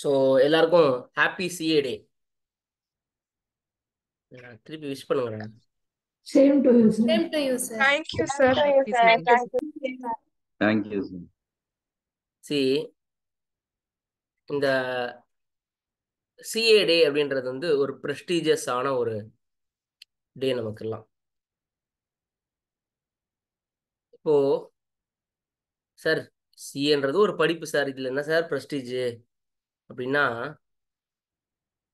so எல்லாருக்கும் happy CA டே திருப்பி wish பண்ணுங்க same to you same to you sir thank you sir thank you sir C இந்த CA day அப்படின்றது வந்து ஒரு ப்ரெஸ்டீஜியஸ் ஆன ஒரு டே நமக்கு எல்லாம் இப்போ சார் சிஏன்றது ஒரு படிப்பு சார் இதுல என்ன சார் ப்ரெஸ்டீஜ் அப்படின்னா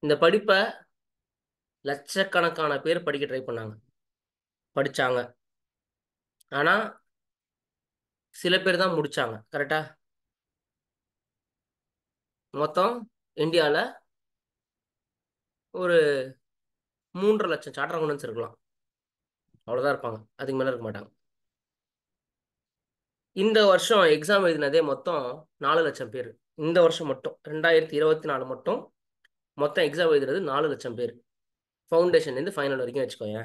இந்த படிப்பை லட்சக்கணக்கான பேர் படிக்க ட்ரை பண்ணாங்க படித்தாங்க ஆனால் சில பேர் தான் முடித்தாங்க கரெக்டா மொத்தம் இந்தியாவில் ஒரு மூன்றரை லட்சம் சாட்டர் அக்கௌண்டன்ஸ் இருக்கலாம் அவ்வளோதான் இருப்பாங்க அதுக்கு மேலே இருக்க மாட்டாங்க இந்த வருஷம் எக்ஸாம் எழுதினதே மொத்தம் நாலு லட்சம் பேர் இந்த வருஷம் மட்டும் ரெண்டாயிரத்தி இருபத்தி நாலு மட்டும் மொத்தம் எக்ஸாம் எழுதுறது நாலு லட்சம் பேர் ஃபவுண்டேஷன்லேருந்து ஃபைனல் வரைக்கும் வச்சுக்கோங்க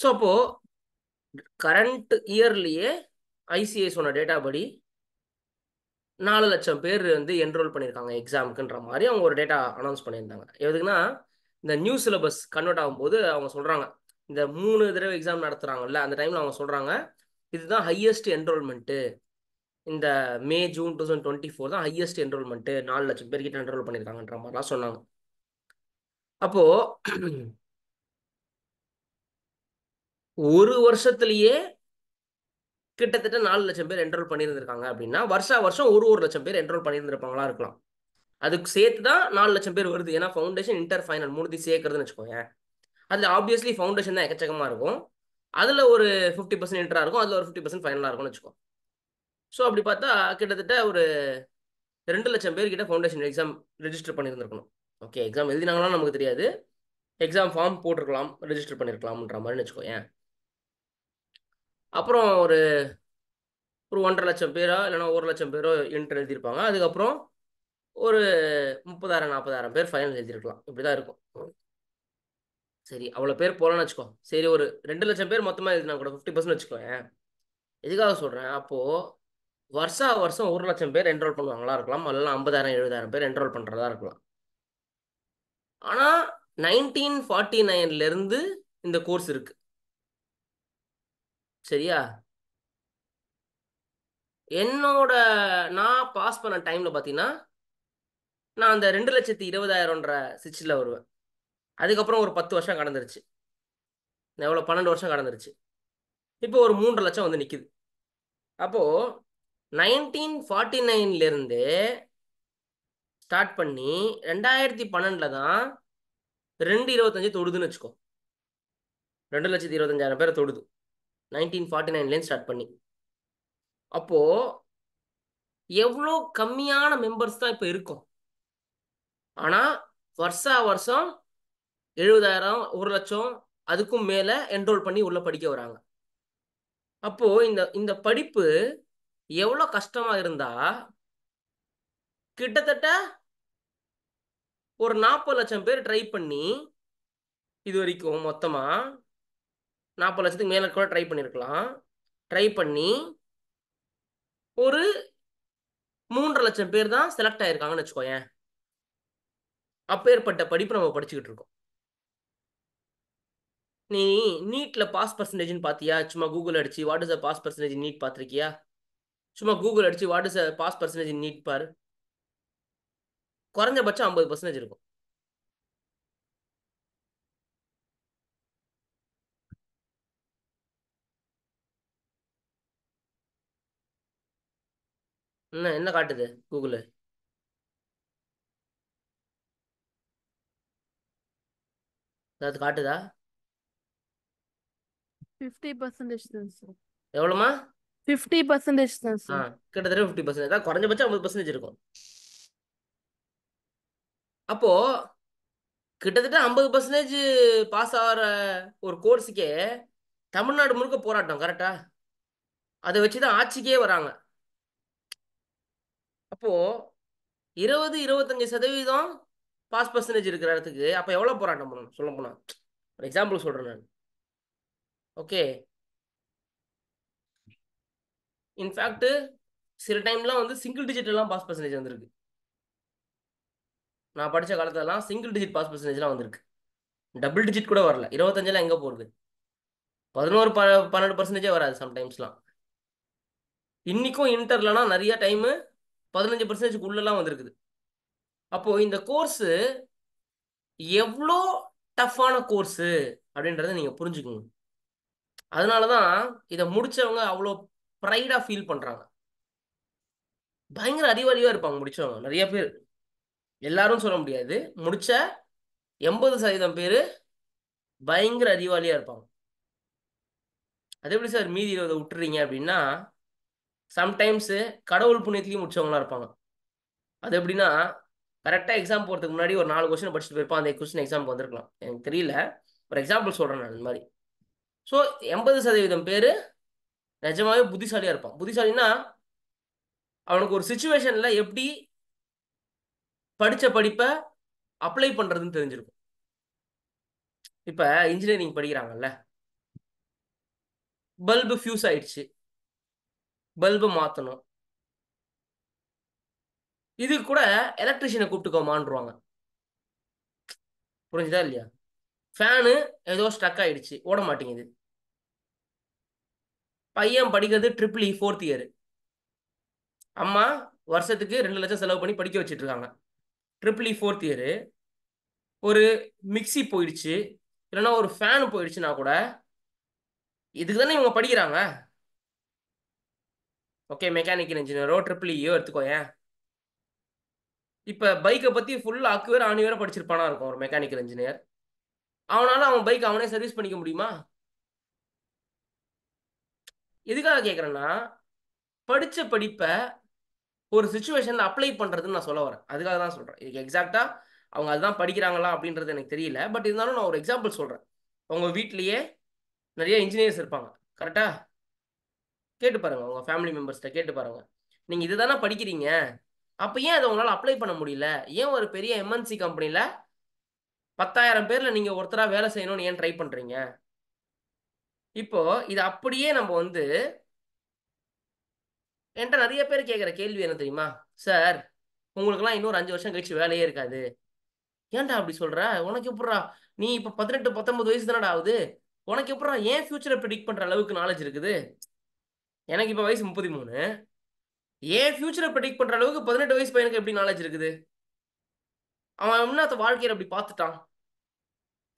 ஸோ அப்போது கரண்ட் இயர்லேயே சொன்ன டேட்டா படி நாலு லட்சம் பேர் வந்து என்ரோல் பண்ணியிருக்காங்க எக்ஸாமுக்குன்ற மாதிரி அவங்க ஒரு டேட்டா அனௌன்ஸ் பண்ணியிருந்தாங்க எதுக்குன்னா இந்த நியூ சிலபஸ் கன்வெர்ட் ஆகும்போது அவங்க சொல்கிறாங்க இந்த மூணு தடவை எக்ஸாம் நடத்துகிறாங்கல்ல அந்த டைமில் அவங்க சொல்கிறாங்க இதுதான் ஹையஸ்ட் என்ரோல்மெண்ட்டு இந்த May June two thousand twenty four தான் ஹையஸ்ட் என்ரோல்மெண்ட்டு நாலு லட்சம் பேர்கிட்ட என்ரோல் பண்ணியிருக்காங்கன்ற மாதிரிலாம் சொன்னாங்க அப்போது ஒரு வருஷத்துலேயே கிட்டத்தட்ட நாலு லட்சம் பேர் என்ரோல் பண்ணியிருந்திருக்காங்க அப்படின்னா வருஷ வருஷம் ஒரு ஒரு லட்சம் பேர் என்ரோல் பண்ணியிருந்திருப்பாங்களா இருக்கலாம் அதுக்கு சேர்த்து தான் நாலு லட்சம் பேர் வருது ஏன்னா ஃபவுண்டேஷன் இன்டர் ஃபைனல் மூணு சேர்க்கறதுன்னு வச்சுக்கோங்க அதில் ஆப்வியஸ்லி ஃபவுண்டேஷன் தான் எக்கச்சக்கமாக இருக்கும் அதில் ஒரு ஃபிஃப்டி பர்சன்ட் இன்டராக இருக்கும் அதில் ஒரு ஃபிஃப்டி பர்சன்ட் ஃபைனலாக இருக்கும்னு வச்சுக்கோங்க ஸோ அப்படி பார்த்தா கிட்டத்தட்ட ஒரு ரெண்டு லட்சம் பேர்கிட்ட ஃபவுண்டேஷன் எக்ஸாம் ரெஜிஸ்டர் பண்ணியிருந்துருக்கணும் ஓகே எக்ஸாம் எழுதினாங்களாம் நமக்கு தெரியாது எக்ஸாம் ஃபார்ம் போட்டிருக்கலாம் ரெஜிஸ்டர் பண்ணியிருக்கலாம்ன்ற மாதிரி வச்சுக்கோ ஏன் அப்புறம் ஒரு ஒரு ஒன்றரை லட்சம் பேரோ இல்லைனா ஒரு லட்சம் பேரோ இன்டர் எழுதியிருப்பாங்க அதுக்கப்புறம் ஒரு முப்பதாயிரம் நாற்பதாயிரம் பேர் ஃபைனல் எழுதியிருக்கலாம் இப்படி தான் இருக்கும் சரி அவ்வளோ பேர் போகலான்னு வச்சுக்கோ சரி ஒரு ரெண்டு லட்சம் பேர் மொத்தமாக எழுதினா கூட ஃபிஃப்டி பர்சன்ட் வச்சுக்கோ எதுக்காக சொல்கிறேன் அப்போது வருஷா வருஷம் ஒரு லட்சம் பேர் என்ரோல் பண்ணுவாங்களா இருக்கலாம் அல்ல ஐம்பதாயிரம் எழுபதாயிரம் பேர் என்ரோல் பண்ணுறதா இருக்கலாம் ஆனால் நைன்டீன் ஃபார்ட்டி நைன்லேருந்து இந்த கோர்ஸ் இருக்கு சரியா என்னோட நான் பாஸ் பண்ண டைமில் பார்த்தீங்கன்னா நான் அந்த ரெண்டு லட்சத்தி இருபதாயிரம்ன்ற சிச்சில் வருவேன் அதுக்கப்புறம் ஒரு பத்து வருஷம் கடந்துருச்சு எவ்வளோ பன்னெண்டு வருஷம் கடந்துருச்சு இப்போ ஒரு மூன்று லட்சம் வந்து நிற்கிது அப்போது நைன்டீன் ஃபார்ட்டி நைன்லேருந்து ஸ்டார்ட் பண்ணி ரெண்டாயிரத்தி பன்னெண்டில் தான் ரெண்டு இருபத்தஞ்சு தொடுதுன்னு வச்சுக்கோ ரெண்டு லட்சத்தி இருபத்தஞ்சாயிரம் பேர் தொடுது நைன்டீன் ஃபார்ட்டி நைன்லேருந்து ஸ்டார்ட் பண்ணி அப்போது எவ்வளோ கம்மியான மெம்பர்ஸ் தான் இப்போ இருக்கும் ஆனால் வருஷா வருஷம் எழுபதாயிரம் ஒரு லட்சம் அதுக்கும் மேலே என்ரோல் பண்ணி உள்ளே படிக்க வராங்க அப்போது இந்த இந்த படிப்பு எவ்வளோ கஷ்டமாக இருந்தால் கிட்டத்தட்ட ஒரு நாற்பது லட்சம் பேர் ட்ரை பண்ணி இது வரைக்கும் மொத்தமாக நாற்பது லட்சத்துக்கு மேலே கூட ட்ரை பண்ணியிருக்கலாம் ட்ரை பண்ணி ஒரு மூன்றரை லட்சம் பேர் தான் செலக்ட் ஆயிருக்காங்கன்னு வச்சுக்கோயேன் அப்பேற்பட்ட படிப்பு நம்ம படிச்சுக்கிட்டு இருக்கோம் நீ நீட்டில் பாஸ் பர்சன்டேஜ்னு பார்த்தியா சும்மா கூகுள் அடிச்சு what is a pass percentage NEET பார்த்துருக்கியா சும்மா கூகுள் அடிச்சு what is pass percentage NEET பாரு குறைஞ்சபட்சம் ஐம்பது பர்சன்டேஜ் இருக்கும் என்ன என்ன காட்டுது கூகுளு ஏதாவது காட்டுதா ஃபிஃப்டி பர்சன்டேஜ் எவ்வளோமா ஃபிஃப்டி பர்சன்டேஜ் தான் சார் கிட்டத்தட்ட ஃபிஃப்டி பர்சன்டேஜ் தான் குறைஞ்சபட்சம் ஐம்பது பர்சன்டேஜ் இருக்கும் அப்போ கிட்டத்தட்ட ஐம்பது பர்சன்டேஜ் பாஸ் ஆகிற ஒரு கோர்ஸுக்கே தமிழ்நாடு முழுக்க போராட்டம் கரெக்டா அதை வச்சு தான் ஆட்சிக்கே வராங்க அப்போ இருபது இருபத்தஞ்சு சதவீதம் பாஸ் பர்சன்டேஜ் இருக்கிற இடத்துக்கு அப்போ எவ்வளோ போராட்டம் பண்ணணும் சொல்ல போனால் ஒரு எக்ஸாம்பிள் சொல்கிறேன் நான் ஓகே இன்ஃபேக்ட் சில டைம்லாம் வந்து சிங்கிள் டிஜிட்லாம் பாஸ் பர்சன்டேஜ் வந்திருக்கு நான் படித்த காலத்துலலாம் சிங்கிள் டிஜிட் பாஸ் பர்சன்டேஜ்லாம் வந்திருக்கு டபுள் டிஜிட் கூட வரல இருபத்தஞ்செல்லாம் எங்கே போகிறது பதினோரு ப பன்னெண்டு பர்சன்டேஜே வராது சம்டைம்ஸ்லாம் இன்றைக்கும் இன்டர்லனா நிறையா டைமு பதினஞ்சு பர்சன்டேஜ்க்கு உள்ளெல்லாம் வந்திருக்குது அப்போது இந்த கோர்ஸு எவ்வளோ டஃப்பான கோர்ஸு அப்படின்றத நீங்கள் புரிஞ்சுக்கணும் அதனால தான் இதை முடித்தவங்க அவ்வளோ ப்ரைடாக ஃபீல் பண்ணுறாங்க பயங்கர அறிவாளியாக இருப்பாங்க முடிச்சவங்க நிறைய பேர் எல்லாரும் சொல்ல முடியாது முடிச்ச எண்பது சதவீதம் பேர் பயங்கர அறிவாளியாக இருப்பாங்க அது எப்படி சார் மீதி இருபதை விட்டுறீங்க அப்படின்னா சம்டைம்ஸு கடவுள் புண்ணியத்துலேயும் முடிச்சவங்களாம் இருப்பாங்க அது எப்படின்னா கரெக்டாக எக்ஸாம் போகிறதுக்கு முன்னாடி ஒரு நாலு கொஸ்டின் படிச்சுட்டு போயிருப்பான் அந்த கொஸ்டின் எக்ஸாம் வந்திருக்கலாம் எனக்கு தெரியல ஒரு எக்ஸாம்பிள் சொல்கிறேன் நான் இந்த மாதிரி ஸோ எண்பது சதவீதம் பேர் நிஜமாவே புத்திசாலியாக இருப்பான் புத்திசாலின்னா அவனுக்கு ஒரு சுச்சுவேஷனில் எப்படி படிச்ச படிப்பை அப்ளை பண்றதுன்னு தெரிஞ்சிருக்கும் இப்போ இன்ஜினியரிங் படிக்கிறாங்கல்ல பல்பு ஃபியூஸ் ஆயிடுச்சு பல்பு மாற்றணும் இது கூட எலக்ட்ரிஷியனை கூப்பிட்டுக்கோமான்ருவாங்க புரிஞ்சுதா இல்லையா ஃபேனு ஏதோ ஸ்ட்ரக் ஆயிடுச்சு ஓட மாட்டேங்குது பையன் படிக்கிறது ட்ரிபிள் இ ஃபோர்த் இயர் அம்மா வருஷத்துக்கு ரெண்டு லட்சம் செலவு பண்ணி படிக்க வச்சுட்டு இருக்காங்க triple E e, fourth year ஒரு மிக்சி போயிடுச்சு இல்லைன்னா ஒரு ஃபேன் போயிடுச்சுன்னா கூட இதுக்கு தானே இவங்க படிக்கிறாங்க ஓகே மெக்கானிக்கல் இன்ஜினியரோ ட்ரிபிள் இயோ எடுத்துக்கோ ஏன் இப்போ பைக்கை பற்றி ஃபுல் அக்குவேர் ஆணிவேர படிச்சிருப்பானா இருக்கும் ஒரு மெக்கானிக்கல் இன்ஜினியர் அவனால அவன் பைக் அவனே சர்வீஸ் பண்ணிக்க முடியுமா எதுக்காக கேட்குறேன்னா படித்த படிப்பை ஒரு சுச்சுவேஷனில் அப்ளை பண்ணுறதுன்னு நான் சொல்ல வரேன் அதுக்காக தான் சொல்கிறேன் இதுக்கு எக்ஸாக்டாக அவங்க அதுதான் படிக்கிறாங்களா அப்படின்றது எனக்கு தெரியல பட் இருந்தாலும் நான் ஒரு எக்ஸாம்பிள் சொல்கிறேன் அவங்க வீட்லேயே நிறைய இன்ஜினியர்ஸ் இருப்பாங்க கரெக்டாக கேட்டு பாருங்கள் உங்கள் ஃபேமிலி மெம்பர்ஸ்கிட்ட கேட்டு பாருங்கள் நீங்கள் இது தானே படிக்கிறீங்க அப்போ ஏன் அதை உங்களால் அப்ளை பண்ண முடியல ஏன் ஒரு பெரிய எம்என்சி கம்பெனியில் பத்தாயிரம் பேரில் நீங்கள் ஒருத்தராக வேலை செய்யணும்னு ஏன் ட்ரை பண்ணுறீங்க இப்போ இது அப்படியே நம்ம வந்து என்கிட்ட நிறைய பேர் கேட்குற கேள்வி என்ன தெரியுமா சார் உங்களுக்குலாம் இன்னொரு அஞ்சு வருஷம் கழிச்சு வேலையே இருக்காது ஏன்டா அப்படி சொல்ற உனக்கு எப்படா நீ இப்போ பதினெட்டு பத்தொன்பது வயசு தானடா ஆகுது உனக்கு எப்படா ஏன் ஃபியூச்சரை ப்ரிடிக் பண்ணுற அளவுக்கு நாலேஜ் இருக்குது எனக்கு இப்போ வயசு முப்பத்தி மூணு ஏன் ஃபியூச்சரை ப்ரிடிக் பண்ணுற அளவுக்கு பதினெட்டு வயசு பையனுக்கு எப்படி நாலேஜ் இருக்குது அவன் என்ன வாழ்க்கையில் அப்படி பார்த்துட்டான்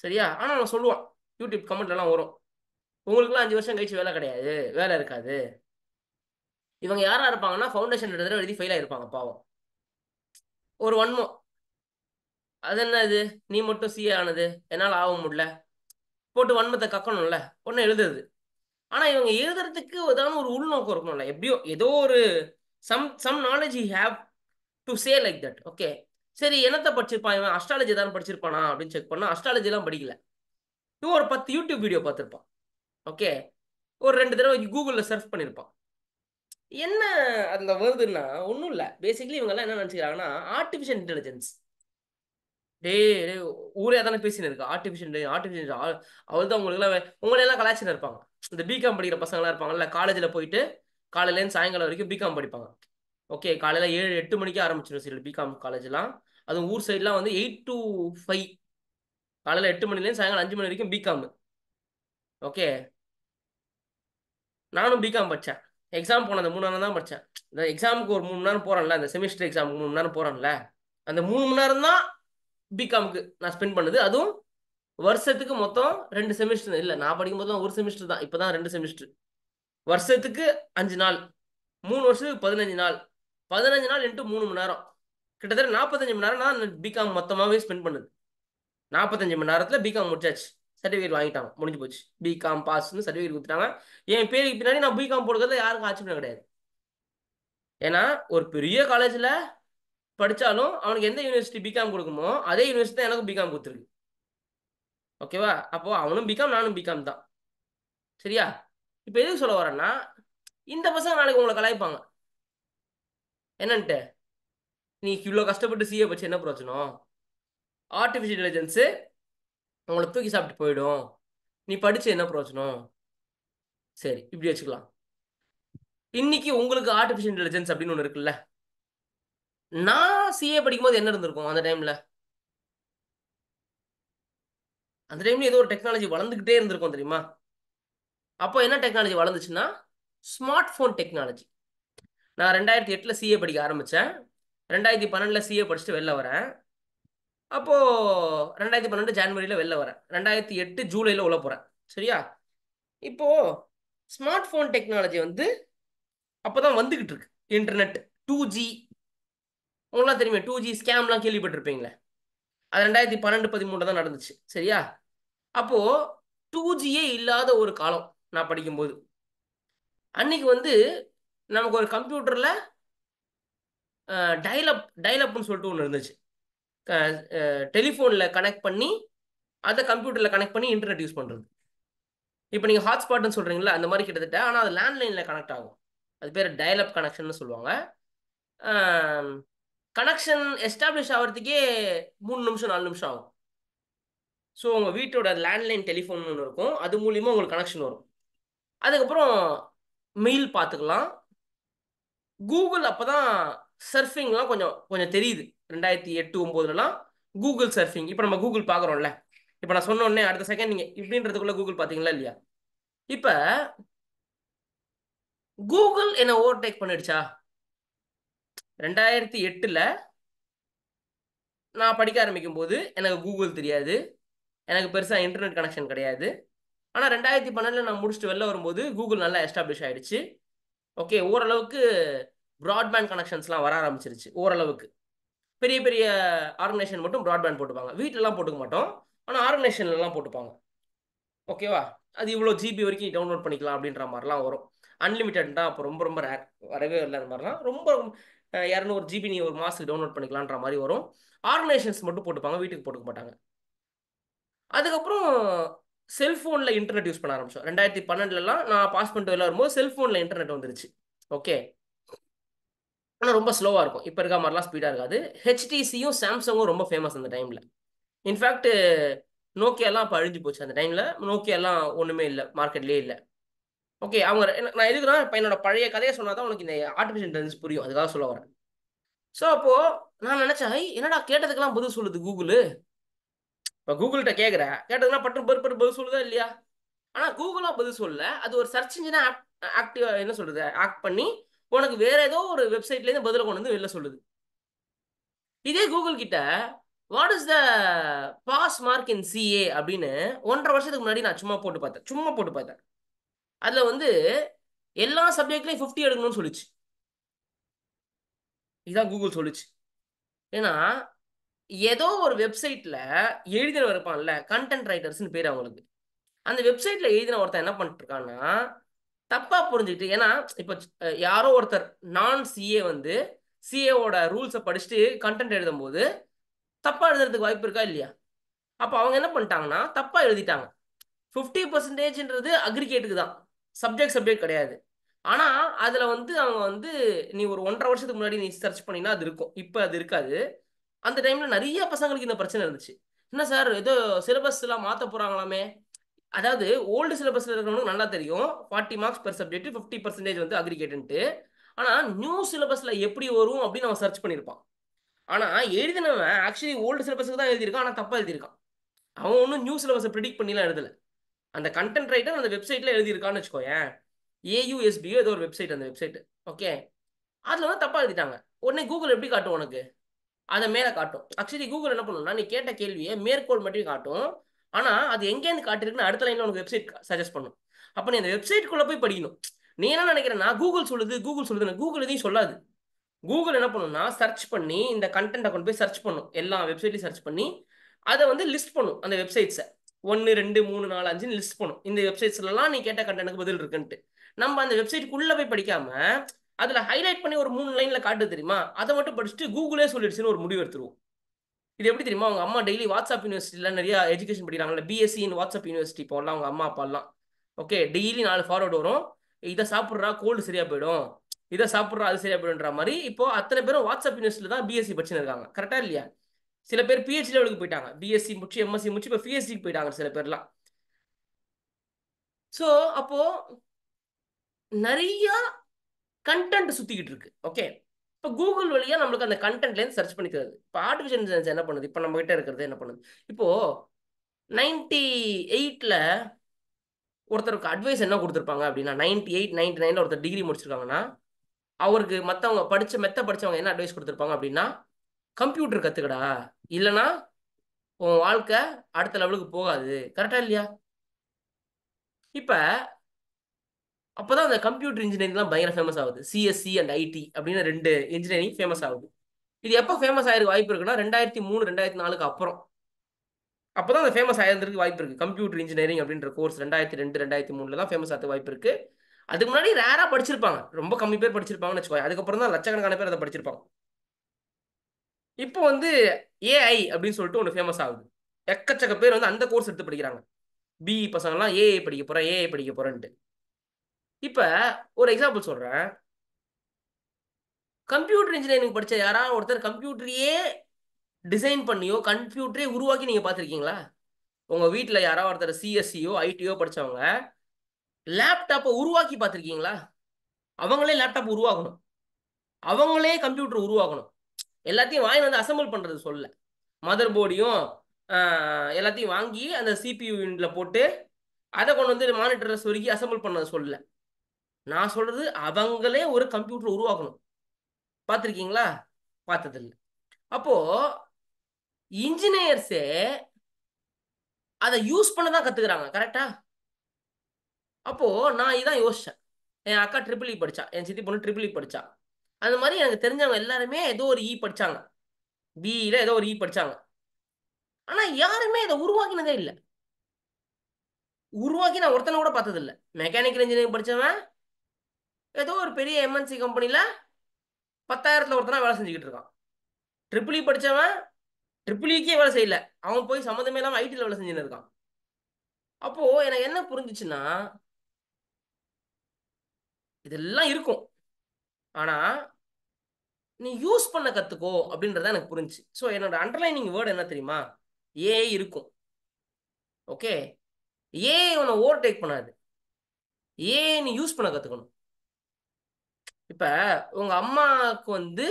சரியா ஆனால் அவன் சொல்லுவான் யூடியூப் கமெண்ட்லலாம் வரும் உங்களுக்குலாம் அஞ்சு வருஷம் கழிச்சு வேலை கிடையாது வேலை இருக்காது இவங்க யாராக இருப்பாங்கன்னா ஃபவுண்டேஷன் ரெண்டு தடவை எழுதி ஃபெயில் இருப்பாங்க பாவம் ஒரு ஒன்மோ அது என்ன இது நீ மட்டும் சிஏ ஆனது என்னால் ஆக முடியல போட்டு வன்மத்தை கக்கணும்ல ஒன்றும் எழுதுறது ஆனால் இவங்க எழுதுறதுக்கு ஏதாவது ஒரு உள்நோக்கம் இருக்கணும்ல எப்படியோ ஏதோ ஒரு some some knowledge you have to say like that okay சரி என்னத்தை படிச்சிருப்பான் இவன் அஸ்ட்ராலஜி தான் படிச்சிருப்பானா அப்படின்னு செக் பண்ணால் அஸ்ட்ராலஜிலாம் படிக்கல இவன் ஒரு பத்து யூடியூப் வீடியோ பார்த்துருப்பான் ஓகே ஒரு ரெண்டு தடவை கூகுளில் சர்ச் பண்ணியிருப்பான் என்ன அந்த வருதுன்னா ஒன்றும் இல்லை பேசிக்கலி இவங்கெல்லாம் என்ன நினச்சிக்கிறாங்கன்னா ஆர்டிஃபிஷியல் இன்டெலிஜென்ஸ் டே டே ஊரே தானே பேசினு இருக்கு ஆர்டிஃபிஷியல் ஆர்டிஃபிஷியல் அவள் தான் உங்களுக்குலாம் உங்களெல்லாம் கலாச்சின்னு இருப்பாங்க இந்த பிகாம் படிக்கிற பசங்களாம் இருப்பாங்கல்ல காலேஜில் போயிட்டு காலையிலேருந்து சாயங்காலம் வரைக்கும் பிகாம் படிப்பாங்க ஓகே காலையில் ஏழு எட்டு மணிக்கு ஆரம்பிச்சிடும் சில பிகாம் காலேஜ்லாம் அதுவும் ஊர் சைட்லாம் வந்து எயிட் டு ஃபைவ் காலையில் எட்டு மணிலேருந்து சாயங்காலம் அஞ்சு மணி வரைக்கும் பிகாம் ஓகே நானும் பிகாம் படித்தேன் எக்ஸாம் போன அந்த மூணு நேரம் தான் படித்தேன் இந்த எக்ஸாமுக்கு ஒரு மூணு நேரம் போகிறேன்ல அந்த செமிஸ்டர் எக்ஸாமுக்கு மூணு நேரம் போகிறேன்ல அந்த மூணு மணி நேரம் தான் பிகாமுக்கு நான் ஸ்பெண்ட் பண்ணது அதுவும் வருஷத்துக்கு மொத்தம் ரெண்டு செமிஸ்டர் இல்லை நான் படிக்கும் படிக்கும்போது ஒரு செமிஸ்டர் தான் இப்போ தான் ரெண்டு செமிஸ்டர் வருஷத்துக்கு அஞ்சு நாள் மூணு வருஷத்துக்கு பதினஞ்சு நாள் பதினஞ்சு நாள் இன்ட்டு மூணு மணி நேரம் கிட்டத்தட்ட நாற்பத்தஞ்சு மணி நேரம் நான் பிகாம் மொத்தமாகவே ஸ்பெண்ட் பண்ணுது நாற்பத்தஞ்சு மணி நேரத்தில் பிகாம் முடிச்சாச்சு சர்டிஃபிகேட் வாங்கிட்டாங்க முடிஞ்சு போச்சு பிகாம் பாஸ்ன்னு சர்டிஃபிகேட் கொடுத்துட்டாங்க என் பேருக்கு பின்னாடி நான் பிகாம் போடுறதுல யாருக்கும் ஆச்சரியம் கிடையாது ஏன்னா ஒரு பெரிய காலேஜில் படித்தாலும் அவனுக்கு எந்த யூனிவர்சிட்டி பிகாம் கொடுக்குமோ அதே யூனிவர்சிட்டி தான் எனக்கும் பிகாம் கொடுத்துருக்கு ஓகேவா அப்போது அவனும் பிகாம் நானும் பிகாம் தான் சரியா இப்போ எதுக்கு சொல்ல வரேன்னா இந்த பசங்க நாளைக்கு உங்களை கலாய்ப்பாங்க என்னன்ட்டு நீ இவ்வளோ கஷ்டப்பட்டு சிஏ படிச்சு என்ன பிரச்சனை ஆர்டிஃபிஷியல் இன்டெலிஜென்ஸு உங்களை தூக்கி சாப்பிட்டு போயிடும் நீ படிச்சு என்ன பிரயோஜனம் சரி இப்படி வச்சுக்கலாம் இன்னைக்கு உங்களுக்கு ஆர்டிஃபிஷியல் இன்டெலிஜென்ஸ் அப்படின்னு ஒன்று இருக்குல்ல நான் சிஏ படிக்கும்போது என்ன இருந்திருக்கும் அந்த டைம்ல அந்த டைம்ல ஏதோ ஒரு டெக்னாலஜி வளர்ந்துக்கிட்டே இருந்திருக்கும் தெரியுமா அப்போ என்ன டெக்னாலஜி வளர்ந்துச்சுன்னா ஸ்மார்ட் ஃபோன் டெக்னாலஜி நான் ரெண்டாயிரத்தி எட்டில் சிஏ படிக்க ஆரம்பித்தேன் ரெண்டாயிரத்தி பன்னெண்டில் சிஏ படிச்சுட்டு வெளில வரேன் அப்போது ரெண்டாயிரத்தி பன்னெண்டு ஜான்வரியில் வெளில வரேன் ரெண்டாயிரத்தி எட்டு ஜூலையில் உள்ள போகிறேன் சரியா இப்போது ஸ்மார்ட் ஃபோன் டெக்னாலஜி வந்து அப்போ தான் வந்துக்கிட்டு இருக்கு இன்டர்நெட் டூ ஜி உங்களாம் தெரியுமே டூ ஜி ஸ்கேம்லாம் கேள்விப்பட்டிருப்பீங்களே அது ரெண்டாயிரத்தி பன்னெண்டு பதிமூணு தான் நடந்துச்சு சரியா அப்போது டூ ஜியே இல்லாத ஒரு காலம் நான் படிக்கும்போது அன்னைக்கு வந்து நமக்கு ஒரு கம்ப்யூட்டரில் டைலப் டைலப்னு சொல்லிட்டு ஒன்று இருந்துச்சு டெலிஃபோனில் கனெக்ட் பண்ணி அதை கம்ப்யூட்டரில் கனெக்ட் பண்ணி இன்டர்நெட் யூஸ் பண்ணுறது இப்போ நீங்கள் ஹாட்ஸ்பாட்னு சொல்கிறீங்களா அந்த மாதிரி கிட்டத்தட்ட ஆனால் அது லேண்ட்லைனில் கனெக்ட் ஆகும் அது பேர் டயலப் கனெக்ஷன் சொல்லுவாங்க கனெக்ஷன் எஸ்டாப்ளிஷ் ஆகிறதுக்கே மூணு நிமிஷம் நாலு நிமிஷம் ஆகும் ஸோ உங்கள் வீட்டோட லேண்ட்லைன் டெலிஃபோன் ஒன்று இருக்கும் அது மூலியமாக உங்களுக்கு கனெக்ஷன் வரும் அதுக்கப்புறம் மெயில் பார்த்துக்கலாம் கூகுள் அப்போ தான் சர்ஃபிங்லாம் கொஞ்சம் கொஞ்சம் தெரியுது ரெண்டாயிரத்தி எட்டு ஒம்போதுலலாம் கூகுள் சர்ஃபிங் இப்போ நம்ம கூகுள் பார்க்குறோம்ல இப்போ நான் சொன்னோன்னே அடுத்த செகண்ட் நீங்கள் இப்படின்றதுக்குள்ளே கூகுள் பார்த்தீங்களா இல்லையா இப்போ கூகுள் என்னை ஓவர்டேக் பண்ணிடுச்சா ரெண்டாயிரத்தி எட்டில் நான் படிக்க ஆரம்பிக்கும் போது எனக்கு கூகுள் தெரியாது எனக்கு பெருசாக இன்டர்நெட் கனெக்ஷன் கிடையாது ஆனால் ரெண்டாயிரத்தி பன்னெண்டில் நான் முடிச்சுட்டு வெளில வரும்போது கூகுள் நல்லா எஸ்டாப்ளிஷ் ஆகிடுச்சு ஓகே ஓரளவுக்கு ப்ராட்பேண்ட் கனெக்ஷன்ஸ்லாம் வர ஆரம்பிச்சிருச்சு ஓரளவுக்கு பெரிய பெரிய ஆர்கனைசேஷன் மட்டும் ப்ராட்பேண்ட் போட்டுப்பாங்க வீட்டிலலாம் போட்டுக்க மாட்டோம் ஆனால் ஆர்கனைசேஷன்லாம் போட்டுப்பாங்க ஓகேவா அது இவ்வளோ ஜிபி வரைக்கும் டவுன்லோட் பண்ணிக்கலாம் அப்படின்ற மாதிரிலாம் வரும் அன்லிமிட்டட்னா அப்போ ரொம்ப ரொம்ப ரேர் வரவே இல்லாத மாதிரிலாம் ரொம்ப இரநூறு ஜிபி நீ ஒரு மாதத்துக்கு டவுன்லோட் பண்ணிக்கலான்ற மாதிரி வரும் ஆர்கனைசேஷன்ஸ் மட்டும் போட்டுப்பாங்க வீட்டுக்கு போட்டுக்க மாட்டாங்க அதுக்கப்புறம் செல்ஃபோனில் இன்டர்நெட் யூஸ் பண்ண ஆரம்பிச்சோம் ரெண்டாயிரத்தி பன்னெண்டுலலாம் நான் பாஸ் பண்ணிட்டு வரும்போது செல்ஃபோனில் இன்டர்நெட் வந்துருச்சு ஓகே ஆனால் ரொம்ப ஸ்லோவாக இருக்கும் இப்போ இருக்க மாதிரிலாம் ஸ்பீடாக இருக்காது ஹெச்டிசியும் சாம்சங்கும் ரொம்ப ஃபேமஸ் அந்த டைமில் இன்ஃபேக்ட் நோக்கியெல்லாம் இப்போ அழிஞ்சு போச்சு அந்த டைமில் நோக்கியாலாம் ஒன்றுமே இல்லை மார்க்கெட்லேயே இல்லை ஓகே அவங்க நான் எதுக்குன்னா இப்போ என்னோட பழைய கதையை சொன்னால் தான் உனக்கு இந்த ஆர்டிஃபிஷியல் இன்டெலிஜென்ஸ் புரியும் அதுக்காக சொல்ல வரேன் ஸோ அப்போது நான் நினச்சேன் என்னடா கேட்டதுக்கெல்லாம் பதில் சொல்லுது கூகுள் இப்போ கூகுள்கிட்ட கேட்குறேன் கேட்டதுக்கெல்லாம் பட்டு பரு பதில் சொல்லுதா இல்லையா ஆனால் கூகுளாக பதில் சொல்லல அது ஒரு சர்ச் இன்ஜினாக ஆக்டிவ் என்ன சொல்கிறது ஆக்ட் பண்ணி உனக்கு வேற ஏதோ ஒரு வெப்சைட்லேருந்து பதில கொண்டு வந்து வெளில சொல்லுது இதே கூகுள் கிட்ட what is the pass mark in CA அப்படின்னு ஒன்றரை வருஷத்துக்கு முன்னாடி நான் சும்மா போட்டு பார்த்தேன் சும்மா போட்டு பார்த்தேன் அதில் வந்து எல்லா சப்ஜெக்ட்லையும் ஃபிஃப்டி எடுக்கணும்னு சொல்லிச்சு இதுதான் கூகுள் சொல்லிச்சு ஏன்னா ஏதோ ஒரு வெப்சைட்டில் எழுதின இருப்பான்ல கண்டென்ட் ரைட்டர்ஸ்னு பேர் அவங்களுக்கு அந்த வெப்சைட்டில் எழுதின ஒருத்தன் என்ன பண்ணிட்டுருக்கான்னா தப்பா புரிஞ்சுக்கிட்டு ஏன்னா இப்போ யாரோ ஒருத்தர் நான் சிஏ வந்து சிஏவோட ரூல்ஸை படிச்சுட்டு கண்டென்ட் எழுதும் போது தப்பா எழுதுறதுக்கு வாய்ப்பு இருக்கா இல்லையா அப்போ அவங்க என்ன பண்ணிட்டாங்கன்னா தப்பா எழுதிட்டாங்க ஃபிஃப்டி பர்சன்டேஜ்ன்றது அக்ரிகேட்டுக்கு தான் சப்ஜெக்ட் சப்ஜெக்ட் கிடையாது ஆனால் அதில் வந்து அவங்க வந்து நீ ஒரு ஒன்றரை வருஷத்துக்கு முன்னாடி நீ சர்ச் பண்ணினா அது இருக்கும் இப்போ அது இருக்காது அந்த டைமில் நிறைய பசங்களுக்கு இந்த பிரச்சனை இருந்துச்சு என்ன சார் ஏதோ எல்லாம் மாற்ற போகிறாங்களாமே அதாவது ஓல்டு சிலபஸ்ல இருக்கிறவங்களுக்கு நல்லா தெரியும் forty marks per subject fifty percentage வந்து அக்ரிகேட்டுன்ட்டு ஆனால் நியூ சிலபஸ்ல எப்படி வரும் அப்படின்னு அவன் சர்ச் பண்ணியிருப்பான் ஆனால் எழுதினவன் ஆக்சுவலி ஓல்டு சிலபஸுக்கு தான் எழுதியிருக்கான் ஆனால் தப்பாக எழுதியிருக்கான் அவன் ஒன்றும் நியூ சிலபஸை ப்ரிடிக் பண்ணிலாம் எழுதலை அந்த கண்டென்ட் ரைட்டர் அந்த வெப்சைட்டில் எழுதியிருக்கான்னு வச்சுக்கோயேன் ஏயூஎஸ்பியோ ஏதோ ஒரு வெப்சைட் அந்த வெப்சைட் ஓகே அதில் வந்து தப்பாக எழுதிட்டாங்க உடனே கூகுள் எப்படி காட்டும் உனக்கு அதை மேலே காட்டும் ஆக்சுவலி கூகுள் என்ன பண்ணணும்னா நீ கேட்ட கேள்வியை மேற்கோள் மட்டும் காட்டும் ஆனா அது எங்கேருந்து காட்டிருக்குன்னு அடுத்த லைன்ல உனக்கு வெப்சைட் சஜஸ்ட் பண்ணும் அப்ப நீ அந்த வெப்சைட்குள்ள போய் படிக்கணும் நீ என்ன நினைக்கிறேன்னா கூகுள் சொல்லுது கூகுள் சொல்லுது கூகுள் எதையும் சொல்லாது கூகுள் என்ன பண்ணும்னா சர்ச் பண்ணி இந்த கண்டென்ட் கொண்டு போய் சர்ச் பண்ணும் எல்லா வெப்சைட்லயும் சர்ச் பண்ணி அதை வந்து லிஸ்ட் பண்ணும் அந்த வெப்சைட்ஸை ஒன்று ரெண்டு மூணு நாலு அஞ்சுன்னு லிஸ்ட் பண்ணும் இந்த வெப்சைட்ஸ்லாம் நீ கேட்ட கண்டென்ட்டுக்கு பதில் இருக்குன்ட்டு நம்ம அந்த வெப்சைட்டுக்குள்ளே போய் படிக்காம அதில் ஹைலைட் பண்ணி ஒரு மூணு லைனில் காட்டு தெரியுமா அதை மட்டும் படிச்சுட்டு கூகுளே சொல்லிடுச்சுன்னு ஒரு முடிவு எடுத்துருவோம் இது எப்படி தெரியுமா அவங்க அம்மா டெய்லி வாட்ஸ்அப் யூனிவர்சிட்டியில் நிறைய எஜுகேஷன் படிக்கிறாங்கல்ல பிஎஸ்சி இன் வாட்ஸ்அப் யூனிவர்சிட்டி போடலாம் அவங்க அம்மா அப்பாலாம் ஓகே டெய்லி நாலு ஃபார்வர்டு வரும் இதை சாப்பிட்றா கோல்டு சரியா போயிடும் இதை சாப்பிட்றா அது சரியா போயிடுன்ற மாதிரி இப்போ அத்தனை பேரும் வாட்ஸ்அப் யூனிவர்சிட்டியில் தான் பிஎஸ்சி e படிச்சுன்னு இருக்காங்க கரெக்டா இல்லையா சில பேர் பிஹெச்டி லெவலுக்கு போயிட்டாங்க பிஎஸ்சி e முடிச்சு எம்எஸ்சி e முடிச்சு இப்போ பிஎஸ்சிக்கு போயிட்டாங்க சில பேர்லாம் ஸோ அப்போ நிறைய கண்டென்ட் சுத்திக்கிட்டு இருக்கு ஓகே இப்போ கூகுள் வழியாக நம்மளுக்கு அந்த கண்டென்ட்லேருந்து சர்ச் பண்ணி இப்போ ஆர்டிஃபிஷியல் இன்டெலிஜென்ஸ் என்ன பண்ணுது இப்போ நம்மகிட்ட இருக்கிறது என்ன பண்ணுது இப்போது நைன்டி எயிட்டில் ஒருத்தருக்கு அட்வைஸ் என்ன கொடுத்துருப்பாங்க அப்படின்னா நைன்டி எயிட் நைன்டி நைனில் ஒருத்தர் டிகிரி முடிச்சிருக்காங்கன்னா அவருக்கு மற்றவங்க படித்த மெத்த படித்தவங்க என்ன அட்வைஸ் கொடுத்துருப்பாங்க அப்படின்னா கம்ப்யூட்டர் கற்றுக்கடா இல்லைனா உன் வாழ்க்கை அடுத்த லெவலுக்கு போகாது கரெக்டாக இல்லையா இப்போ அப்போதான் அந்த கம்ப்யூட்டர் இன்ஜினியரிங்லாம் பயங்கர ஃபேமஸ் ஆகுது சிஎஸ்சி அண்ட் ஐடி அப்படின்னு ரெண்டு இன்ஜினியரிங் ஃபேமஸ் ஆகுது இது எப்போ ஃபேமஸ் ஆயிருக்கு வாய்ப்பு இருக்குன்னா ரெண்டாயிரத்தி மூணு ரெண்டாயிரத்தி நாலுக்கு அப்புறம் அப்போ தான் அது ஃபேமஸ் ஆயிருந்திருக்கு வாய்ப்பு இருக்குது கம்ப்யூட்டர் இன்ஜினியரிங் அப்படின்ற கோர்ஸ் ரெண்டாயிரத்தி ரெண்டு ரெண்டாயிரத்தி மூணுல தான் ஃபேமஸ் ஆகிறது வாய்ப்பு இருக்குது அதுக்கு முன்னாடி ரேராக படிச்சிருப்பாங்க ரொம்ப கம்மி பேர் படிச்சிருப்பாங்கன்னு வச்சுக்கோங்க அதுக்கப்புறம் தான் லட்சக்கணக்கான பேர் அதை படிச்சிருப்பாங்க இப்போ வந்து ஏஐ அப்படின்னு சொல்லிட்டு ஒன்று ஃபேமஸ் ஆகுது எக்கச்சக்க பேர் வந்து அந்த கோர்ஸ் எடுத்து படிக்கிறாங்க பிஇ பசங்கள்லாம் ஏஐ படிக்க போகிறேன் ஏஐ படிக்க போகிறேன்ட்டு இப்ப ஒரு எக்ஸாம்பிள் சொல்றேன் கம்ப்யூட்டர் இன்ஜினியரிங் படிச்ச யாரா ஒருத்தர் கம்ப்யூட்டரையே டிசைன் பண்ணியோ கம்ப்யூட்டரே உருவாக்கி நீங்க பாத்திருக்கீங்களா உங்க வீட்டுல யாரா ஒருத்தர் சிஎஸ்சியோ ஐடியோ e படிச்சவங்க லேப்டாப்பை உருவாக்கி பார்த்துருக்கீங்களா அவங்களே லேப்டாப் உருவாக்கணும் அவங்களே கம்ப்யூட்டர் உருவாக்கணும் எல்லாத்தையும் வாங்கி வந்து அசம்பிள் பண்ணுறது சொல்ல மதர் போர்டையும் எல்லாத்தையும் வாங்கி அந்த சிபியூ யூனிட்ல போட்டு அதை கொண்டு வந்து மானிட்டரை சொருகி அசம்பிள் பண்ண சொல்லலை நான் சொல்றது அவங்களே ஒரு கம்ப்யூட்டர் உருவாக்கணும் பார்த்துருக்கீங்களா பார்த்ததில்ல அப்போ இன்ஜினியர்ஸே அதை யூஸ் பண்ண தான் கத்துக்கிறாங்க கரெக்டா அப்போ நான் இதான் யோசிச்சேன் என் அக்கா ட்ரிபிள் இ e படிச்சா என் சித்தி பொண்ணு ட்ரிபிள் இ e படிச்சா அந்த மாதிரி எனக்கு தெரிஞ்சவங்க எல்லாருமே ஏதோ ஒரு இ e படிச்சாங்க பிஇல ஏதோ ஒரு இ படிச்சாங்க ஆனா யாருமே இதை உருவாக்கினதே இல்லை உருவாக்கி நான் ஒருத்தனை கூட பார்த்ததில்லை மெக்கானிக்கல் இன்ஜினியரிங் படித்தவன் ஏதோ ஒரு பெரிய எம்என்சி கம்பெனியில் பத்தாயிரத்தில் ஒருத்தனா வேலை செஞ்சுக்கிட்டு இருக்கான் ட்ரிபிள் இ e படித்தவன் ட்ரிபிள்இக்கே e வேலை செய்யல அவன் போய் சம்மந்தமே இல்லாமல் ஐடியில் வேலை செஞ்சுன்னு இருக்கான் அப்போது எனக்கு என்ன புரிஞ்சிச்சுன்னா இதெல்லாம் இருக்கும் ஆனால் நீ யூஸ் பண்ண கற்றுக்கோ அப்படின்றத எனக்கு புரிஞ்சுச்சு ஸோ என்னோட அண்டர்லைனிங் வேர்டு என்ன தெரியுமா ஏ இருக்கும் ஓகே ஏ உன்னை ஓவர்டேக் பண்ணாது ஏ நீ யூஸ் பண்ண கற்றுக்கணும் இப்ப உங்க அம்மாவுக்கு வந்து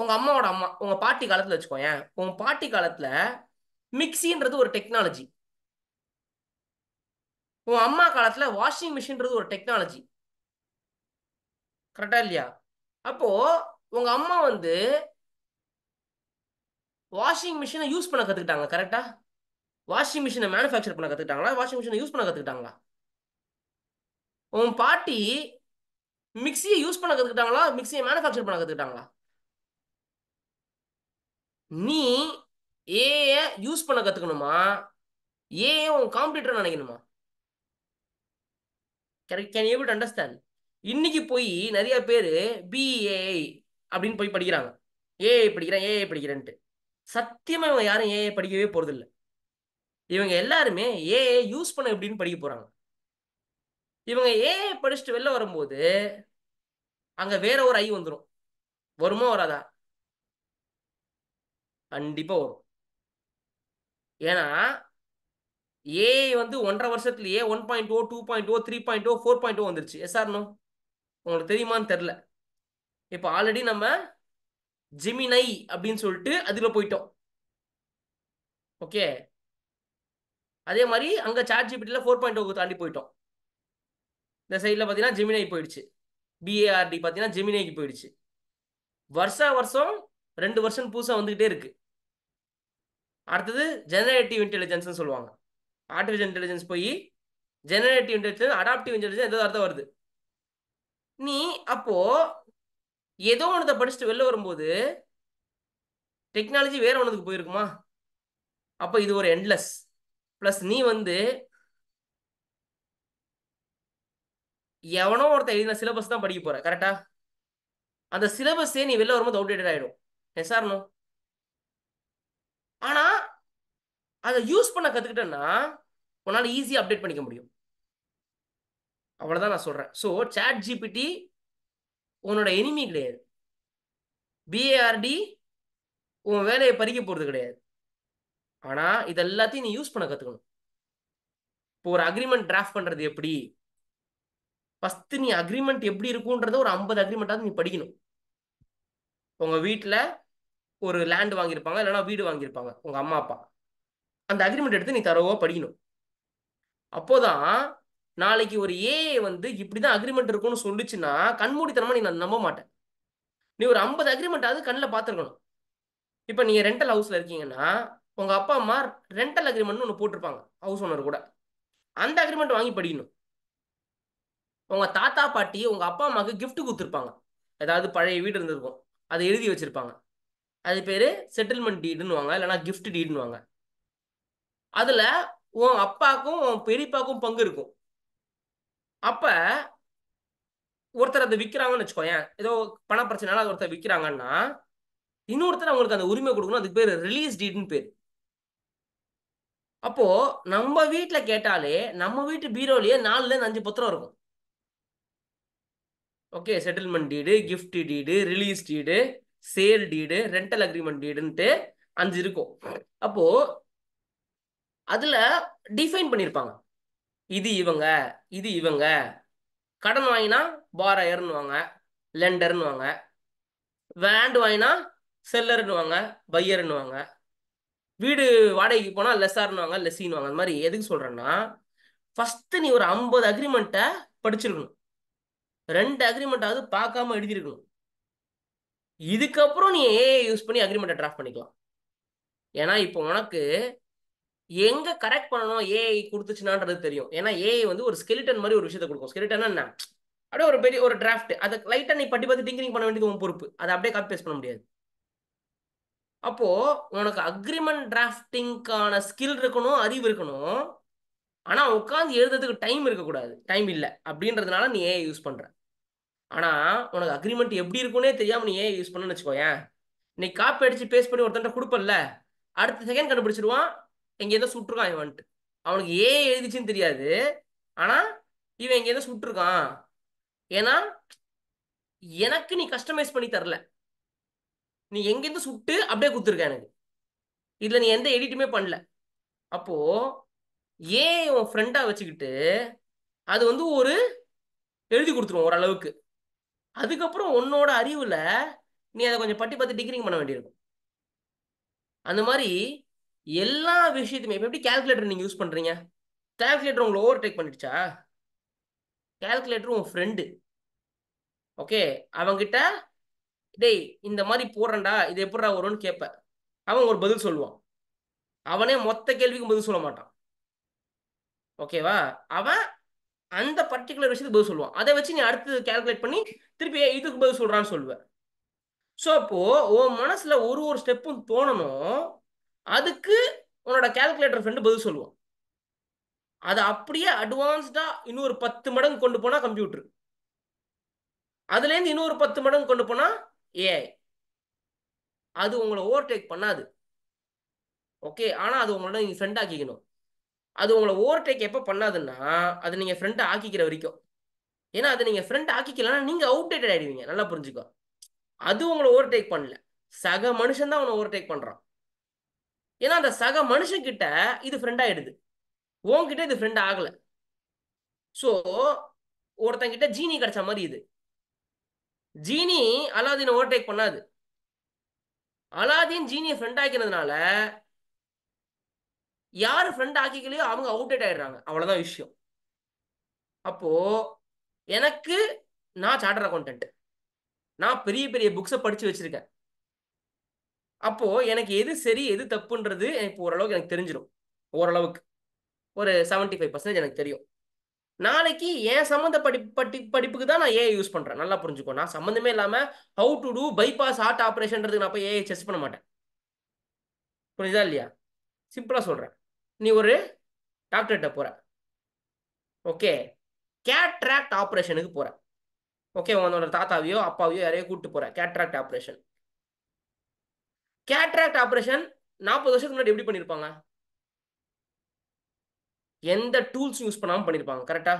உங்க அம்மாவோட அம்மா உங்க பாட்டி காலத்துல வச்சுக்கோயேன் உங்க பாட்டி காலத்துல மிக்சின்றது ஒரு டெக்னாலஜி உன் அம்மா காலத்துல வாஷிங் மிஷின்றது ஒரு டெக்னாலஜி கரெக்டா இல்லையா அப்போ உங்க அம்மா வந்து வாஷிங் மிஷினை யூஸ் பண்ண கத்துக்கிட்டாங்க கரெக்டா வாஷிங் மிஷினை மேனுஃபேக்சர் பண்ண கத்துக்கிட்டாங்களா வாஷிங் மிஷினை யூஸ் பண்ண கத்துக்கிட்டாங்களா உன் பாட்டி மிக்சியை யூஸ் பண்ண கற்றுக்கிட்டாங்களா மிக்சியை மேனுஃபேக்சர் பண்ண கற்றுக்கிட்டாங்களா நீ ஏஐ யூஸ் பண்ண கற்றுக்கணுமா ஏ உன் காம்படிட்டர் நினைக்கணுமா கேன் ஏபிள் அண்டர்ஸ்டாண்ட் இன்னைக்கு போய் நிறைய பேர் பிஏஐ அப்படின்னு போய் படிக்கிறாங்க ஏஐ படிக்கிறேன் ஏஐ படிக்கிறேன்ட்டு சத்தியமாக இவங்க யாரும் ஏஐ படிக்கவே போகிறதில்ல இவங்க எல்லாருமே ஏஐ யூஸ் பண்ண எப்படின்னு படிக்க போகிறாங்க இவங்க ஏ படிச்சுட்டு வெளில வரும்போது அங்க வேற ஒரு ஐ வந்துடும் வருமா வராதா கண்டிப்பா வரும் ஏன்னா ஏ வந்து ஒன்றரை வருஷத்துலேயே one point O two point O three point O four point O வந்துருச்சு எஸ்ஆர்னோ உங்களுக்கு தெரியுமான்னு தெரில இப்போ ஆல்ரெடி நம்ம ஜிமினை அப்படின்னு சொல்லிட்டு அதில் போயிட்டோம் ஓகே அதே மாதிரி அங்கே சார்ஜ் ஜிபிடியில் ஃபோர் பாயிண்ட் ஓ தாண்டி போயிட்டோம் இந்த சைடில் பார்த்தீங்கன்னா ஜெமினை போயிடுச்சு பிஏஆர்டி பார்த்தீங்கன்னா ஜெமினைக்கு போயிடுச்சு வருஷா வருஷம் ரெண்டு வருஷம் புதுசாக வந்துக்கிட்டே இருக்கு அடுத்தது ஜெனரேட்டிவ் இன்டெலிஜென்ஸ்னு சொல்லுவாங்க ஆர்டிஃபிஷியல் இன்டெலிஜென்ஸ் போய் ஜெனரேட்டிவ் இன்டெலிஜென்ஸ் அடாப்டிவ் இன்டெலிஜென்ஸ் எதோ அர்த்தம் வருது நீ அப்போ ஏதோ ஒன்றதை படிச்சுட்டு வெளில வரும்போது டெக்னாலஜி வேற ஒன்றுக்கு போயிருக்குமா அப்போ இது ஒரு எண்ட்லெஸ் ப்ளஸ் நீ வந்து எவனோ ஒருத்தன் எழுதின சிலபஸ் தான் படிக்க போற கரெக்டா அந்த சிலபஸே நீ வெளில வரும்போது அவுடேட்டட் ஆயிடும் எஸ்ஆர்னோ ஆனா அதை யூஸ் பண்ண கத்துக்கிட்டேன்னா உன்னால ஈஸியா அப்டேட் பண்ணிக்க முடியும் அவ்வளவுதான் நான் சொல்றேன் ஸோ சாட் ஜிபிடி உன்னோட எனிமி கிடையாது பிஏஆர்டி உன் வேலையை பறிக்க போறது கிடையாது ஆனா இது எல்லாத்தையும் நீ யூஸ் பண்ண கத்துக்கணும் இப்போ ஒரு அக்ரிமெண்ட் டிராஃப்ட் பண்றது எப்படி ஃபஸ்ட்டு நீ அக்ரிமெண்ட் எப்படி இருக்கும்ன்றத ஒரு ஐம்பது அக்ரிமெண்ட்டாக நீ படிக்கணும் உங்கள் வீட்டில் ஒரு லேண்ட் வாங்கியிருப்பாங்க இல்லைனா வீடு வாங்கியிருப்பாங்க உங்கள் அம்மா அப்பா அந்த அக்ரிமெண்ட் எடுத்து நீ தரவோ படிக்கணும் அப்போதான் நாளைக்கு ஒரு ஏ வந்து இப்படி தான் அக்ரிமெண்ட் இருக்கும்னு சொல்லிச்சுன்னா கண்மூடித்தனமாக நீ நான் நம்ப மாட்டேன் நீ ஒரு ஐம்பது அக்ரிமெண்ட்டாவது கண்ணில் பார்த்துருக்கணும் இப்போ நீங்கள் ரெண்டல் ஹவுஸில் இருக்கீங்கன்னா உங்கள் அப்பா அம்மா ரெண்டல் அக்ரிமெண்ட்னு ஒன்று போட்டிருப்பாங்க ஹவுஸ் ஓனர் கூட அந்த அக்ரிமெண்ட் வாங்கி படிக்கணும் உங்க தாத்தா பாட்டி உங்க அப்பா அம்மாவுக்கு கிஃப்ட் கொடுத்துருப்பாங்க ஏதாவது பழைய வீடு இருந்திருக்கும் அதை எழுதி வச்சிருப்பாங்க அது பேர் செட்டில்மெண்ட் டீடுன்னு வாங்க இல்லைனா கிஃப்ட் டீடுன்னு வாங்க அதில் உன் அப்பாக்கும் உன் பெரியப்பாக்கும் பங்கு இருக்கும் அப்போ ஒருத்தர் அதை விற்கிறாங்கன்னு வச்சுக்கோயேன் ஏதோ பண பிரச்சனைனால ஒருத்தர் விற்கிறாங்கன்னா இன்னொருத்தர் அவங்களுக்கு அந்த உரிமை கொடுக்கணும் அதுக்கு பேர் ரிலீஸ் டீடுன்னு பேர் அப்போது நம்ம வீட்டில் கேட்டாலே நம்ம வீட்டு பீரோலேயே நாலுலேருந்து அஞ்சு பத்திரம் இருக்கும் okay settlement deed gift deed release deed sale deed rental agreement டீடுன்ட்டு அஞ்சு இருக்கும் அப்போ அதுல டிஃபைன் பண்ணியிருப்பாங்க இது இவங்க இது இவங்க கடன் வாங்கினா லெண்டர்னு வாங்க வேண்ட் வாங்கினா பையர்னு வாங்க வீடு வாடகைக்கு போனால் லெஸ்ஸின்னு வாங்க அந்த மாதிரி எதுக்கு சொல்கிறேன்னா ஃபஸ்ட்டு நீ ஒரு ஐம்பது அக்ரிமெண்ட்டை படிச்சிருக்கணும் ரெண்டு அக்ரிமெண்ட்டாவது பார்க்காம எழுதியிருக்கணும் இதுக்கப்புறம் நீ ஏஐ யூஸ் பண்ணி அக்ரிமெண்ட்டை ட்ராஃப்ட் பண்ணிக்கலாம் ஏன்னா இப்போ உனக்கு எங்கே கரெக்ட் பண்ணணும் ஏஐ கொடுத்துச்சுனான்றது தெரியும் ஏன்னா ஏஐ வந்து ஒரு ஸ்கெலிட்டன் மாதிரி ஒரு விஷயத்தை கொடுக்கும் ஸ்கெலிட்டன்னா என்ன அப்படியே ஒரு பெரிய ஒரு டிராஃப்ட் அதை லைட்டாக நீ பட்டி பார்த்து டிங்கரிங் பண்ண வேண்டியது உன் பொறுப்பு அதை அப்படியே காப்பி பேஸ்ட் பண்ண முடியாது அப்போது உனக்கு அக்ரிமெண்ட் டிராஃப்டிங்கான ஸ்கில் இருக்கணும் அறிவு இருக்கணும் ஆனால் உட்காந்து எழுதுறதுக்கு டைம் இருக்கக்கூடாது டைம் இல்லை அப்படின்றதுனால நீ ஏஐ யூஸ் பண்ணுற ஆனால் உனக்கு அக்ரிமெண்ட் எப்படி இருக்குன்னே தெரியாமல் நீ ஏஐ யூஸ் பண்ணுன்னு வச்சுக்கோயேன் நீ காப்பி அடித்து பேஸ்ட் பண்ணி ஒருத்தன்ட்ட கொடுப்பல்ல அடுத்த செகண்ட் கண்டுபிடிச்சிருவான் எங்கேயிருந்தோ சுட்டுருக்கான் இவன்ட்டு அவனுக்கு ஏஐ எழுதிச்சின்னு தெரியாது ஆனால் இவன் எங்கேயிருந்தோ சுட்டுருக்கான் ஏன்னா எனக்கு நீ கஸ்டமைஸ் பண்ணி தரல நீ எங்கேருந்து சுட்டு அப்படியே கொடுத்துருக்க எனக்கு இதில் நீ எந்த எடிட்டுமே பண்ணல அப்போது ஏன் உன் ஃப்ரெண்டாக வச்சுக்கிட்டு அது வந்து ஒரு எழுதி கொடுத்துருவோம் ஓரளவுக்கு அதுக்கப்புறம் உன்னோட அறிவில் நீ அதை கொஞ்சம் பட்டி பார்த்து டிகிரிங் பண்ண வேண்டியிருக்கும் அந்த மாதிரி எல்லா விஷயத்தையுமே இப்போ எப்படி கேல்குலேட்டர் நீங்கள் யூஸ் பண்ணுறீங்க கேல்குலேட்டர் உங்களை ஓவர் டேக் பண்ணிடுச்சா கேல்குலேட்டர் உன் ஃப்ரெண்டு ஓகே அவங்கிட்ட டேய் இந்த மாதிரி போடுறேன்டா இது எப்படா வரும்னு கேட்பேன் அவன் ஒரு பதில் சொல்லுவான் அவனே மொத்த கேள்விக்கும் பதில் சொல்ல மாட்டான் ஓகேவா அவன் அந்த பர்டிகுலர் விஷயத்துக்கு பதில் சொல்லுவான் அதை வச்சு நீ அடுத்து கேல்குலேட் பண்ணி திருப்பி இதுக்கு பதில் சொல்றான்னு சொல்லுவேன் ஸோ அப்போ உன் மனசுல ஒரு ஒரு ஸ்டெப்பும் தோணணும் அதுக்கு உன்னோட கேல்குலேட்டர் ஃப்ரெண்டு பதில் சொல்லுவான் அதை அப்படியே அட்வான்ஸ்டா இன்னொரு பத்து மடங்கு கொண்டு போனா கம்ப்யூட்டர் அதுலேருந்து இன்னொரு பத்து மடங்கு கொண்டு போனா ஏஐ அது உங்களை ஓவர்டேக் பண்ணாது ஓகே ஆனால் அது உங்களோட நீங்கள் ஃப்ரெண்ட் ஆக்கிக்கணும் அது உங்களை ஓவர்டேக் எப்போ பண்ணாதுன்னா அது நீங்கள் ஃப்ரெண்டை ஆக்கிக்கிற வரைக்கும் ஏன்னா அது நீங்கள் ஃப்ரெண்ட் ஆக்கிக்கலன்னா நீங்கள் அவுடேட்டட் ஆகிடுவீங்க நல்லா புரிஞ்சுக்கோ அது உங்களை ஓவர்டேக் பண்ணல சக மனுஷன் தான் உன்னை ஓவர்டேக் பண்ணுறான் ஏன்னா அந்த சக மனுஷங்கிட்ட இது ஃப்ரெண்ட் ஆகிடுது உன்கிட்ட இது ஃப்ரெண்ட் ஆகலை ஸோ ஒருத்தங்கிட்ட ஜீனி கிடைச்ச மாதிரி இது ஜீனி அலாதீனை ஓவர்டேக் பண்ணாது அலாதீன் ஜீனியை ஃப்ரெண்ட் ஆக்கினதுனால யார் ஃப்ரெண்ட் ஆக்கிக்கலையோ அவங்க அவுடேட் ஆயிடுறாங்க அவ்வளோதான் விஷயம் அப்போது எனக்கு நான் சார்டர் அக்கௌண்டன்ட் நான் பெரிய பெரிய புக்ஸை படித்து வச்சுருக்கேன் அப்போது எனக்கு எது சரி எது தப்புன்றது எனக்கு ஓரளவுக்கு எனக்கு தெரிஞ்சிடும் ஓரளவுக்கு ஒரு செவன்ட்டி ஃபைவ் பர்சன்டேஜ் எனக்கு தெரியும் நாளைக்கு என் சம்மந்த படி படி படிப்புக்கு தான் நான் ஏஐ யூஸ் பண்ணுறேன் நல்லா புரிஞ்சுக்கோ நான் சம்மந்தமே இல்லாமல் how to do bypass heart ஆப்ரேஷன்ன்றதுக்கு நான் போய் ஏஐ செஸ் பண்ண மாட்டேன் புரியுதா இல்லையா சிம்பிளாக சொல்கிறேன் நீ ஒரு டாக்டர்கிட்ட போகிற ஓகே கேட்ராக்ட் ஆப்ரேஷனுக்கு போகிற ஓகே உன்னோட தாத்தாவையோ அப்பாவையோ யாரையோ கூப்பிட்டு போகிற கேட்ராக்ட் ஆப்ரேஷன் கேட்ராக்ட் ஆப்ரேஷன் நாற்பது வருஷத்துக்கு முன்னாடி எப்படி பண்ணியிருப்பாங்க எந்த டூல்ஸ் யூஸ் பண்ணாமல் பண்ணியிருப்பாங்க கரெக்டா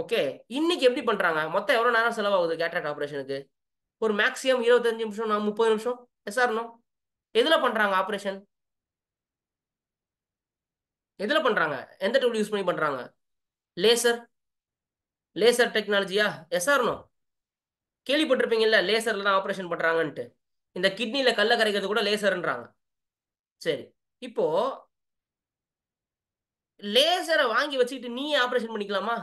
ஓகே இன்னைக்கு எப்படி பண்ணுறாங்க மொத்தம் எவ்வளோ நேரம் செலவாகுது கேட்ராக்ட் ஆப்ரேஷனுக்கு ஒரு மேக்ஸிமம் இருபத்தஞ்சு நிமிஷம் நான் முப்பது நிமிஷம் எஸ் ஆர்னோ எதில் பண்ணுறாங்க ஆப்ரேஷன் எதில் பண்ணுறாங்க எந்த டூல் யூஸ் பண்ணி பண்ணுறாங்க லேசர் லேசர் டெக்னாலஜியா எஸ்ஆர்னோ கேள்விப்பட்டிருப்பீங்கல்ல லேசரில் தான் ஆப்ரேஷன் பண்ணுறாங்கன்ட்டு இந்த கிட்னியில் கல்லை கரைக்கிறது கூட லேசர்ன்றாங்க சரி இப்போ லேசரை வாங்கி வச்சுக்கிட்டு நீ ஆப்ரேஷன் பண்ணிக்கலாமா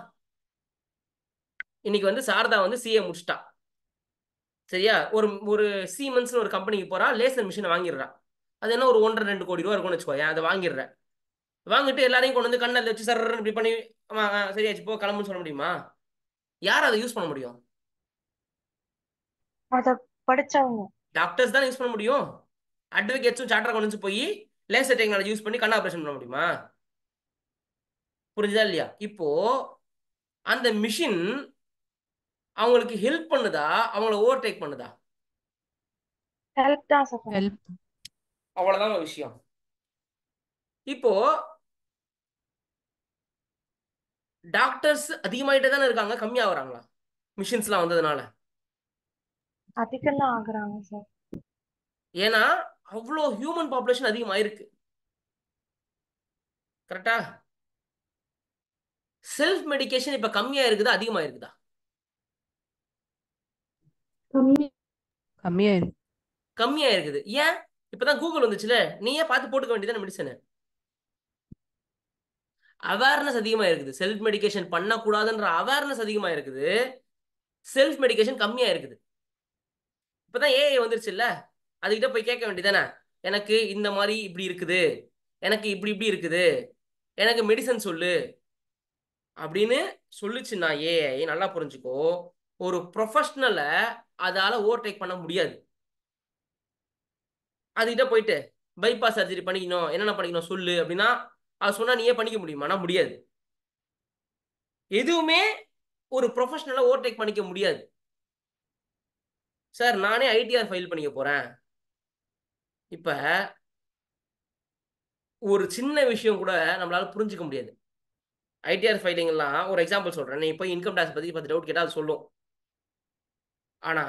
இன்னைக்கு வந்து சாரதா வந்து சிஏ முடிச்சிட்டா சரியா ஒரு ஒரு சீமெண்ட்ஸ்னு ஒரு கம்பெனிக்கு போகிறா லேசர் மிஷினை வாங்கிடுறா அது என்ன ஒரு ஒன்றரை ரெண்டு கோடி ரூபா இருக்கும்னு வச்சுக்கோ அதை வாங்கிடுறேன் வாங்கிட்டு எல்லாரையும் கொண்டு வந்து கண்ணில் வச்சு சர் இப்படி பண்ணி சரியாச்சு போ கிளம்புன்னு சொல்ல முடியுமா யார் அதை யூஸ் பண்ண முடியும் டாக்டர்ஸ் தான் யூஸ் பண்ண முடியும் அட்வொகேட்ஸும் சார்ட்டர் அக்கௌண்ட்ஸும் போய் லேசர் டெக்னாலஜி யூஸ் பண்ணி கண் ஆப்ரேஷன் பண்ண முடியுமா புரிஞ்சுதா இல்லையா இப்போ அந்த மிஷின் அவங்களுக்கு ஹெல்ப் பண்ணுதா அவங்கள ஓவர்டேக் பண்ணுதா அவ்வளவுதான் விஷயம் இப்போ டாக்டர்ஸ் அதிகமாயிட்டே தானே இருக்காங்க கம்மியா வராங்களா மிஷின்ஸ்லாம் வந்ததுனால அதிகம்தான் ஆகுறாங்க சார் ஏன்னா அவ்வளோ ஹியூமன் பாப்புலேஷன் அதிகமாயிருக்கு கரெக்டா செல்ஃப் மெடிக்கேஷன் இப்ப கம்மியா இருக்குதா அதிகமா இருக்குதா கம்மியா இருக்குது ஏன் இப்பதான் கூகுள் வந்துச்சுல நீயே பார்த்து போட்டுக்க வேண்டியதான மெடிசன் அவேர்னஸ் அதிகமாக இருக்குது செல்ஃப் மெடிக்கேஷன் பண்ணக்கூடாதுன்ற அவேர்னஸ் அதிகமாக இருக்குது செல்ஃப் மெடிக்கேஷன் கம்மியாக இருக்குது இப்போ தான் ஏஐ வந்துருச்சுல்ல அதுக்கிட்ட போய் கேட்க வேண்டியதானே எனக்கு இந்த மாதிரி இப்படி இருக்குது எனக்கு இப்படி இப்படி இருக்குது எனக்கு மெடிசன் சொல்லு அப்படின்னு நான் ஏஐ நல்லா புரிஞ்சுக்கோ ஒரு ப்ரொஃபஷ்னலை அதால் ஓவர்டேக் பண்ண முடியாது அதுக்கிட்ட போயிட்டு பைபாஸ் சர்ஜரி பண்ணிக்கணும் என்னென்ன பண்ணிக்கணும் சொல்லு அப்படின்னா அது சொன்னா நீயே பண்ணிக்க முடியுமா முடியாது எதுவுமே ஒரு ப்ரொஃபஷனலா ஓவர்டேக் பண்ணிக்க முடியாது சார் நானே ஐடிஆர் ஃபைல் பண்ணிக்க போறேன் இப்ப ஒரு சின்ன விஷயம் கூட நம்மளால புரிஞ்சுக்க முடியாது ஐடிஆர் ஃபைலிங்லாம் ஒரு எக்ஸாம்பிள் சொல்றேன் நீ போய் இன்கம் டேக்ஸ் பத்தி பத்து டவுட் கேட்டால் அது சொல்லும் ஆனா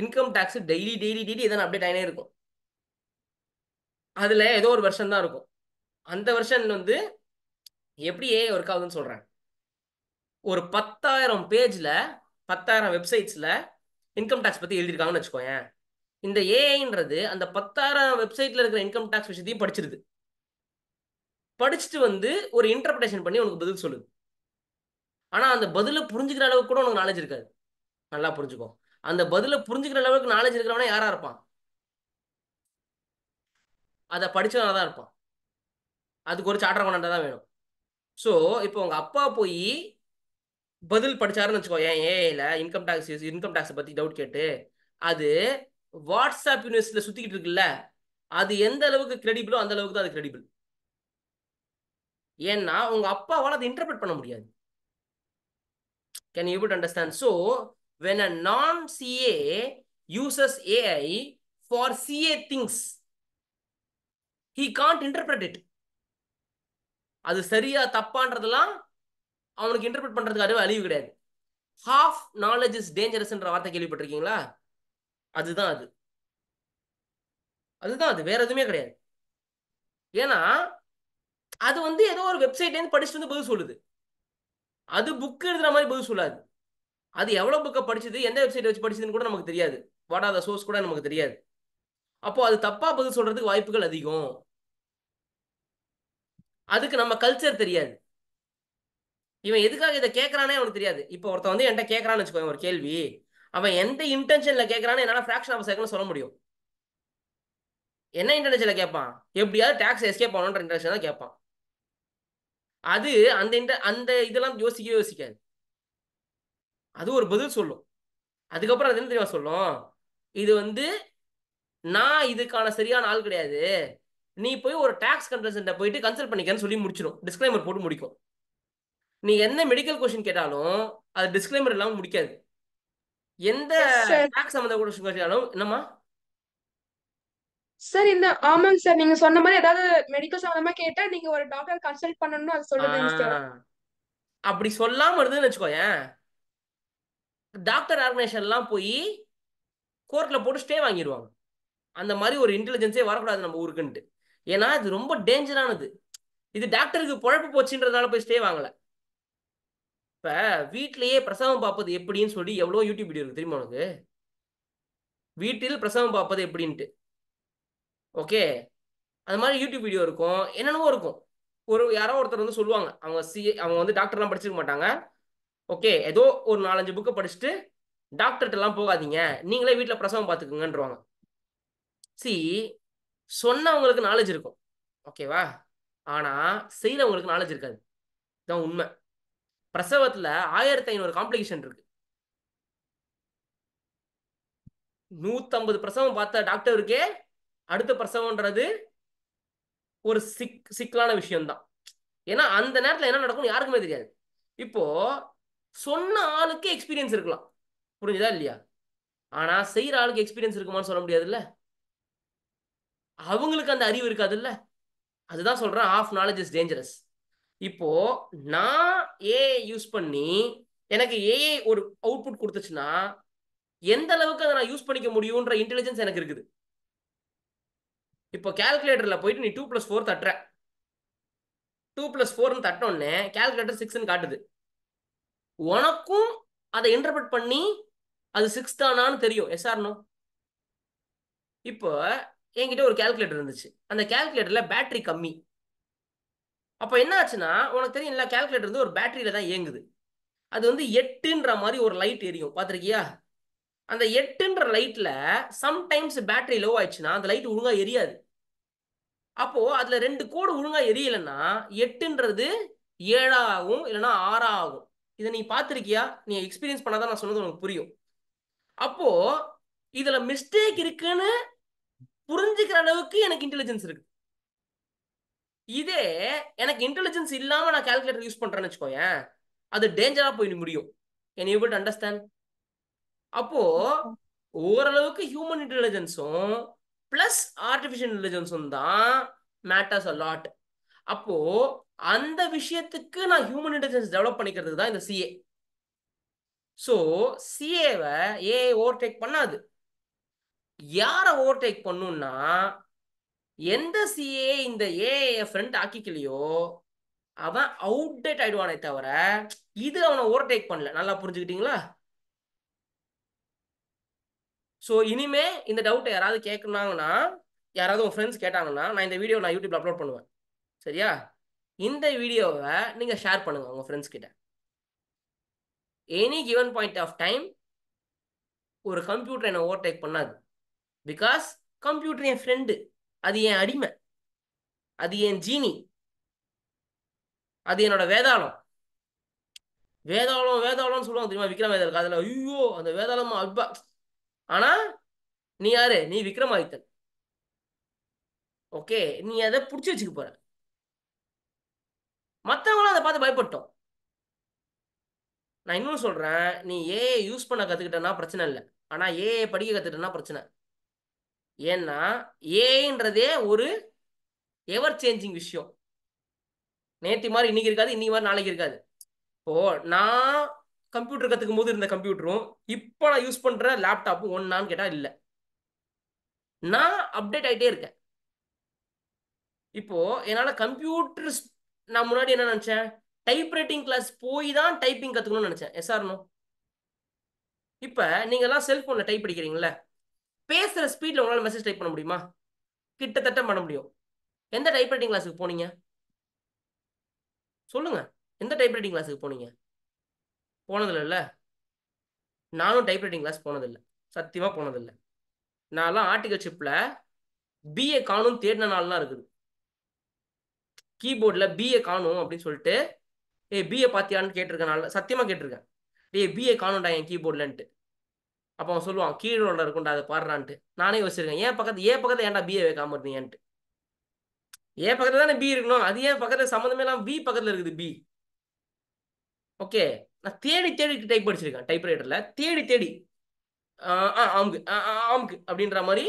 income tax daily daily daily எதனா அப்டேட் ஆகினே இருக்கும் அதுல ஏதோ ஒரு வருஷம் தான் இருக்கும் அந்த வருஷன் வந்து எப்படி ஏஐ ஒர்க் ஆகுதுன்னு சொல்கிறேன் ஒரு பத்தாயிரம் பேஜ்ல பத்தாயிரம் வெப்சைட்ஸ்ல இன்கம் டேக்ஸ் பத்தி எழுதியிருக்காங்கன்னு வச்சுக்கோங்க இந்த ஏஐன்றது அந்த பத்தாயிரம் வெப்சைட்ல இருக்கிற இன்கம் டேக்ஸ் விஷயத்தையும் படிச்சிருது படிச்சுட்டு வந்து ஒரு இன்டர்பிரேஷன் பண்ணி உனக்கு பதில் சொல்லுது ஆனா அந்த பதிலை புரிஞ்சுக்கிற அளவுக்கு கூட உனக்கு நாலேஜ் இருக்காது நல்லா புரிஞ்சுக்கோ அந்த பதிலை புரிஞ்சுக்கிற அளவுக்கு நாலேஜ் இருக்கிறவனா யாரா இருப்பான் அதை படிச்சவனா தான் இருப்பான் அதுக்கு ஒரு சார்ட்டர் அக்கௌண்டா தான் வேணும் ஸோ இப்போ உங்கள் அப்பா போய் பதில் படித்தாருன்னு வச்சுக்கோ ஏன் இல்லை இன்கம் டேக்ஸ் இன்கம் டேக்ஸை பற்றி டவுட் கேட்டு அது வாட்ஸ்அப் யூனிவர்சிட்டியில் சுற்றிக்கிட்டு இருக்குல்ல அது எந்த அளவுக்கு கிரெடிபிளோ அந்த அளவுக்கு தான் அது கிரெடிபிள் ஏன்னா உங்கள் அப்பாவால் அதை இன்டர்பிரட் பண்ண முடியாது can you to understand so when a நான் CA uses AI for CA things he can't interpret it அது சரியா தப்பான்றதெல்லாம் அவனுக்கு இன்டர்பிரட் பண்றதுக்கு அறிவு அழிவு கிடையாது ஹாஃப் நாலேஜ் இஸ் டேஞ்சரஸ்ன்ற வார்த்தை கேள்விப்பட்டிருக்கீங்களா அதுதான் அது அதுதான் அது வேற எதுவுமே கிடையாது ஏன்னா அது வந்து ஏதோ ஒரு வெப்சைட்லேருந்து படிச்சுட்டு வந்து பதில் சொல்லுது அது புக் எழுதுற மாதிரி பதில் சொல்லாது அது எவ்வளோ புக்கை படிச்சது எந்த வெப்சைட் வச்சு படிச்சதுன்னு கூட நமக்கு தெரியாது வாட் ஆர் த சோர்ஸ் கூட நமக்கு தெரியாது அப்போ அது தப்பா பதில் சொல்றதுக்கு வாய்ப்புகள் அதிகம் அதுக்கு நம்ம கல்ச்சர் தெரியாது இவன் எதுக்காக இதை கேட்கறானே அவனுக்கு தெரியாது இப்போ ஒருத்தன் வந்து என்கிட்ட கேட்கறான்னு வச்சுக்கோங்க ஒரு கேள்வி அவன் எந்த இன்டென்ஷன்ல கேட்கறான்னு என்னால ஃபிராக்ஷன் சொல்ல முடியும் என்ன இன்டென்ஷன்ல கேட்பான் எப்படியாவது டேக்ஸ் எஸ்கேப் பண்ணுன்ற இன்டர்நேஷனாக கேட்பான் அது அந்த இன்டர் அந்த இதெல்லாம் யோசிக்க யோசிக்காது அது ஒரு பதில் சொல்லும் அதுக்கப்புறம் அது என்ன தெரியுமா சொல்லும் இது வந்து நான் இதுக்கான சரியான ஆள் கிடையாது நீ போய் ஒரு டாக்ஸ் கன்சல்டன்ட் போயிட்டு கன்சல்ட் பண்ணிக்கன்னு சொல்லி முடிச்சிடும் டிஸ்க்ளைமர் போட்டு முடிக்கும் நீ என்ன மெடிக்கல் கொஸ்டின் கேட்டாலும் அது டிஸ்க்ளைமர் இல்லாமல் முடிக்காது எந்த டாக்ஸ் சம்பந்த கொஸ்டின் கேட்டாலும் என்னம்மா சார் இந்த ஆமாங்க சார் நீங்க சொன்ன மாதிரி ஏதாவது மெடிக்கல் சம்பந்தமா கேட்டா நீங்க ஒரு டாக்டர் கன்சல்ட் பண்ணணும்னு அது சொல்லுங்க அப்படி சொல்லாம இருந்ததுன்னு வச்சுக்கோயேன் டாக்டர் ஆர்கனைசேஷன்லாம் போய் கோர்ட்ல போட்டு ஸ்டே வாங்கிடுவாங்க அந்த மாதிரி ஒரு இன்டெலிஜென்ஸே வரக்கூடாது நம்ம ஊருக்குன்ட்டு ஏன்னா இது ரொம்ப டேஞ்சரானது இது டாக்டருக்கு பொழப்பு போச்சுன்றதுனால போய் ஸ்டே வாங்கல இப்ப வீட்டிலேயே பிரசவம் பார்ப்பது எப்படின்னு சொல்லி எவ்வளோ யூடியூப் வீடியோ இருக்கு தெரியுமா உனக்கு வீட்டில் பிரசவம் பார்ப்பது எப்படின்ட்டு ஓகே அது மாதிரி யூடியூப் வீடியோ இருக்கும் என்னென்னவோ இருக்கும் ஒரு யாரோ ஒருத்தர் வந்து சொல்லுவாங்க அவங்க சி அவங்க வந்து டாக்டர்லாம் படிச்சிருக்க மாட்டாங்க ஓகே ஏதோ ஒரு நாலஞ்சு புக்கை படிச்சுட்டு டாக்டர்கிட்டலாம் போகாதீங்க நீங்களே வீட்டில் பிரசவம் பார்த்துக்குங்கன்றவாங்க சி சொன்னவங்களுக்கு நாலேஜ் இருக்கும் ஓகேவா ஆனால் செய்யறவங்களுக்கு நாலேஜ் இருக்காது இதுதான் உண்மை பிரசவத்தில் ஆயிரத்தி ஐநூறு காம்ப்ளிகேஷன் இருக்கு நூற்றம்பது பிரசவம் பார்த்த டாக்டருக்கே அடுத்த பிரசவன்றது ஒரு சிக் சிக்கலான விஷயம்தான் ஏன்னா அந்த நேரத்தில் என்ன நடக்கும்னு யாருக்குமே தெரியாது இப்போ சொன்ன ஆளுக்கு எக்ஸ்பீரியன்ஸ் இருக்கலாம் புரிஞ்சுதா இல்லையா ஆனால் செய்கிற ஆளுக்கு எக்ஸ்பீரியன்ஸ் இருக்குமான்னு சொல்ல முடியாதுல்ல அவங்களுக்கு அந்த அறிவு இருக்காதுல்ல அதுதான் சொல்றேன் ஆஃப் நாலேஜ் இஸ் டேஞ்சரஸ் இப்போ நான் ஏஐ யூஸ் பண்ணி எனக்கு ஏஐ ஒரு அவுட்புட் கொடுத்துச்சுன்னா எந்த அளவுக்கு அதை நான் யூஸ் பண்ணிக்க முடியும்ன்ற இன்டெலிஜென்ஸ் எனக்கு இருக்குது இப்போ கேல்குலேட்டரில் போயிட்டு நீ டூ ப்ளஸ் ஃபோர் தட்டுற டூ ப்ளஸ் ஃபோர்னு தட்டோன்னே கேல்குலேட்டர் சிக்ஸ்னு காட்டுது உனக்கும் அதை இன்டர்பிரட் பண்ணி அது சிக்ஸ் தானான்னு தெரியும் எஸ் இப்போ என்கிட்ட ஒரு கேல்குலேட்டர் இருந்துச்சு அந்த கேல்குலேட்டரில் பேட்டரி கம்மி அப்போ என்ன ஆச்சுன்னா உனக்கு தெரியும் இல்லை கேல்குலேட்டர் வந்து ஒரு பேட்டரியில் தான் இயங்குது அது வந்து எட்டுன்ற மாதிரி ஒரு லைட் எரியும் பார்த்துருக்கியா அந்த எட்டுன்ற லைட்டில் சம்டைம்ஸ் பேட்டரி லோ ஆயிடுச்சுன்னா அந்த லைட் ஒழுங்காக எரியாது அப்போது அதில் ரெண்டு கோடு ஒழுங்காக எரியலைன்னா எட்டுன்றது ஏழாகும் இல்லைன்னா ஆறாக ஆகும் இதை நீ பார்த்துருக்கியா நீ எக்ஸ்பீரியன்ஸ் பண்ணாதான் நான் சொன்னது உனக்கு புரியும் அப்போது இதில் மிஸ்டேக் இருக்குன்னு புரிஞ்சுக்கிற அளவுக்கு எனக்கு இன்டெலிஜென்ஸ் இருக்கு இதே எனக்கு இன்டெலிஜென்ஸ் இல்லாம நான் கால்குலேட்டர் யூஸ் பண்றேன்னு வச்சுக்கோயேன் அது டேஞ்சரா போய் முடியும் கேன் யூ அண்டர்ஸ்டாண்ட் அப்போ ஓரளவுக்கு ஹியூமன் இன்டெலிஜென்ஸும் பிளஸ் ஆர்டிஃபிஷியல் இன்டெலிஜென்ஸும் தான் மேட்டர்ஸ் அலாட் அப்போ அந்த விஷயத்துக்கு நான் ஹியூமன் இன்டெலிஜென்ஸ் டெவலப் பண்ணிக்கிறதுக்கு தான் இந்த சிஏ ஸோ சிஏவை ஏ ஓவர்டேக் பண்ணாது யாரை ஓவர்டேக் பண்ணும்னா எந்த சிஏ இந்த ஏஐ ஃப்ரெண்ட் ஆக்கிக்கலையோ அவன் அவுடேட் ஆயிடுவானே தவிர இது அவனை ஓவர்டேக் பண்ணல நல்லா புரிஞ்சுக்கிட்டீங்களா ஸோ இனிமே இந்த டவுட்டை யாராவது கேட்கணாங்கன்னா யாராவது உங்கள் ஃப்ரெண்ட்ஸ் கேட்டாங்கன்னா நான் இந்த வீடியோ நான் யூடியூப்ல அப்லோட் பண்ணுவேன் சரியா இந்த வீடியோவை நீங்கள் ஷேர் பண்ணுங்கள் உங்கள் ஃப்ரெண்ட்ஸ் கிட்ட any given point of time ஒரு கம்ப்யூட்டர் என்னை ஓவர்டேக் பண்ணாது பிகாஸ் கம்ப்யூட்டர் என் ஃப்ரெண்டு அது என் அடிமை அது என் ஜீனி அது என்னோட வேதாளம் வேதாளம் வேதாளம்னு சொல்லுவாங்க தெரியுமா விக்ரம் வேதாளுக்கு அதில் ஐயோ அந்த வேதாளம் அப்பா ஆனால் நீ யாரு நீ விக்ரமாதித்தன் ஓகே நீ அதை பிடிச்சி வச்சுக்க போற மற்றவங்களும் அதை பார்த்து பயப்பட்டோம் நான் இன்னும் சொல்கிறேன் நீ ஏ யூஸ் பண்ண கற்றுக்கிட்டேன்னா பிரச்சனை இல்லை ஆனால் ஏ படிக்க கற்றுக்கிட்டேன்னா பிரச்சனை ஏன்னா ஏன்றதே ஒரு எவர் சேஞ்சிங் விஷயம் நேற்று மாதிரி இன்னைக்கு இருக்காது இன்னைக்கு மாதிரி நாளைக்கு இருக்காது இப்போ நான் கம்ப்யூட்டர் கற்றுக்கும் போது இருந்த கம்ப்யூட்டரும் இப்போ நான் யூஸ் பண்ணுற லேப்டாப்பும் ஒன்றான்னு கேட்டால் இல்லை நான் அப்டேட் ஆகிட்டே இருக்கேன் இப்போது என்னால் கம்ப்யூட்டர் நான் முன்னாடி என்ன நினச்சேன் டைப்ரைட்டிங் ரைட்டிங் கிளாஸ் போய் தான் டைப்பிங் கற்றுக்கணும்னு நினச்சேன் எஸ்ஆர்னோ இப்போ நீங்கள்லாம் செல்ஃபோனில் டைப் அடிக்கிறீங்களே பேசுகிற ஸ்பீடில் உங்களால் மெசேஜ் டைப் பண்ண முடியுமா கிட்டத்தட்ட பண்ண முடியும் எந்த டைப் ரைட்டிங் கிளாஸுக்கு போனீங்க சொல்லுங்க எந்த டைப் ரைட்டிங் கிளாஸுக்கு போனீங்க போனதில்ல நானும் டைப் ரைட்டிங் கிளாஸ் போனதில்லை சத்தியமாக போனதில்லை நான்லாம் ஆர்டிகல் ஷிப்பில் பிஏ காணும் தேடின நாள்லாம் இருக்குது கீபோர்டில் பிஏ காணும் அப்படின்னு சொல்லிட்டு ஏ பிஏ பார்த்தியான்னு கேட்டிருக்கேன் நாளில் சத்தியமாக கேட்டிருக்கேன் ஏ பிஏ காணும்டா என் கீபோர்டில்ன்ட்டு அப்போ அவன் சொல்லுவான் கீழே ஒன்று இருக்கும்டா அதை பாடுறான்ட்டு நானே யோசிச்சிருக்கேன் ஏன் பக்கத்து ஏன் பக்கத்தில் ஏன்டா பிஏ வைக்காம இருந்தீங்கன்ட்டு ஏ பக்கத்தில் தானே பி இருக்கணும் அது ஏன் பக்கத்தில் சம்மந்தமே இல்லாமல் பி பக்கத்தில் இருக்குது பி ஓகே நான் தேடி தேடி டைப் படிச்சிருக்கேன் டைப் ரைட்டரில் தேடி தேடி ஆம்கு ஆம்கு அப்படின்ற மாதிரி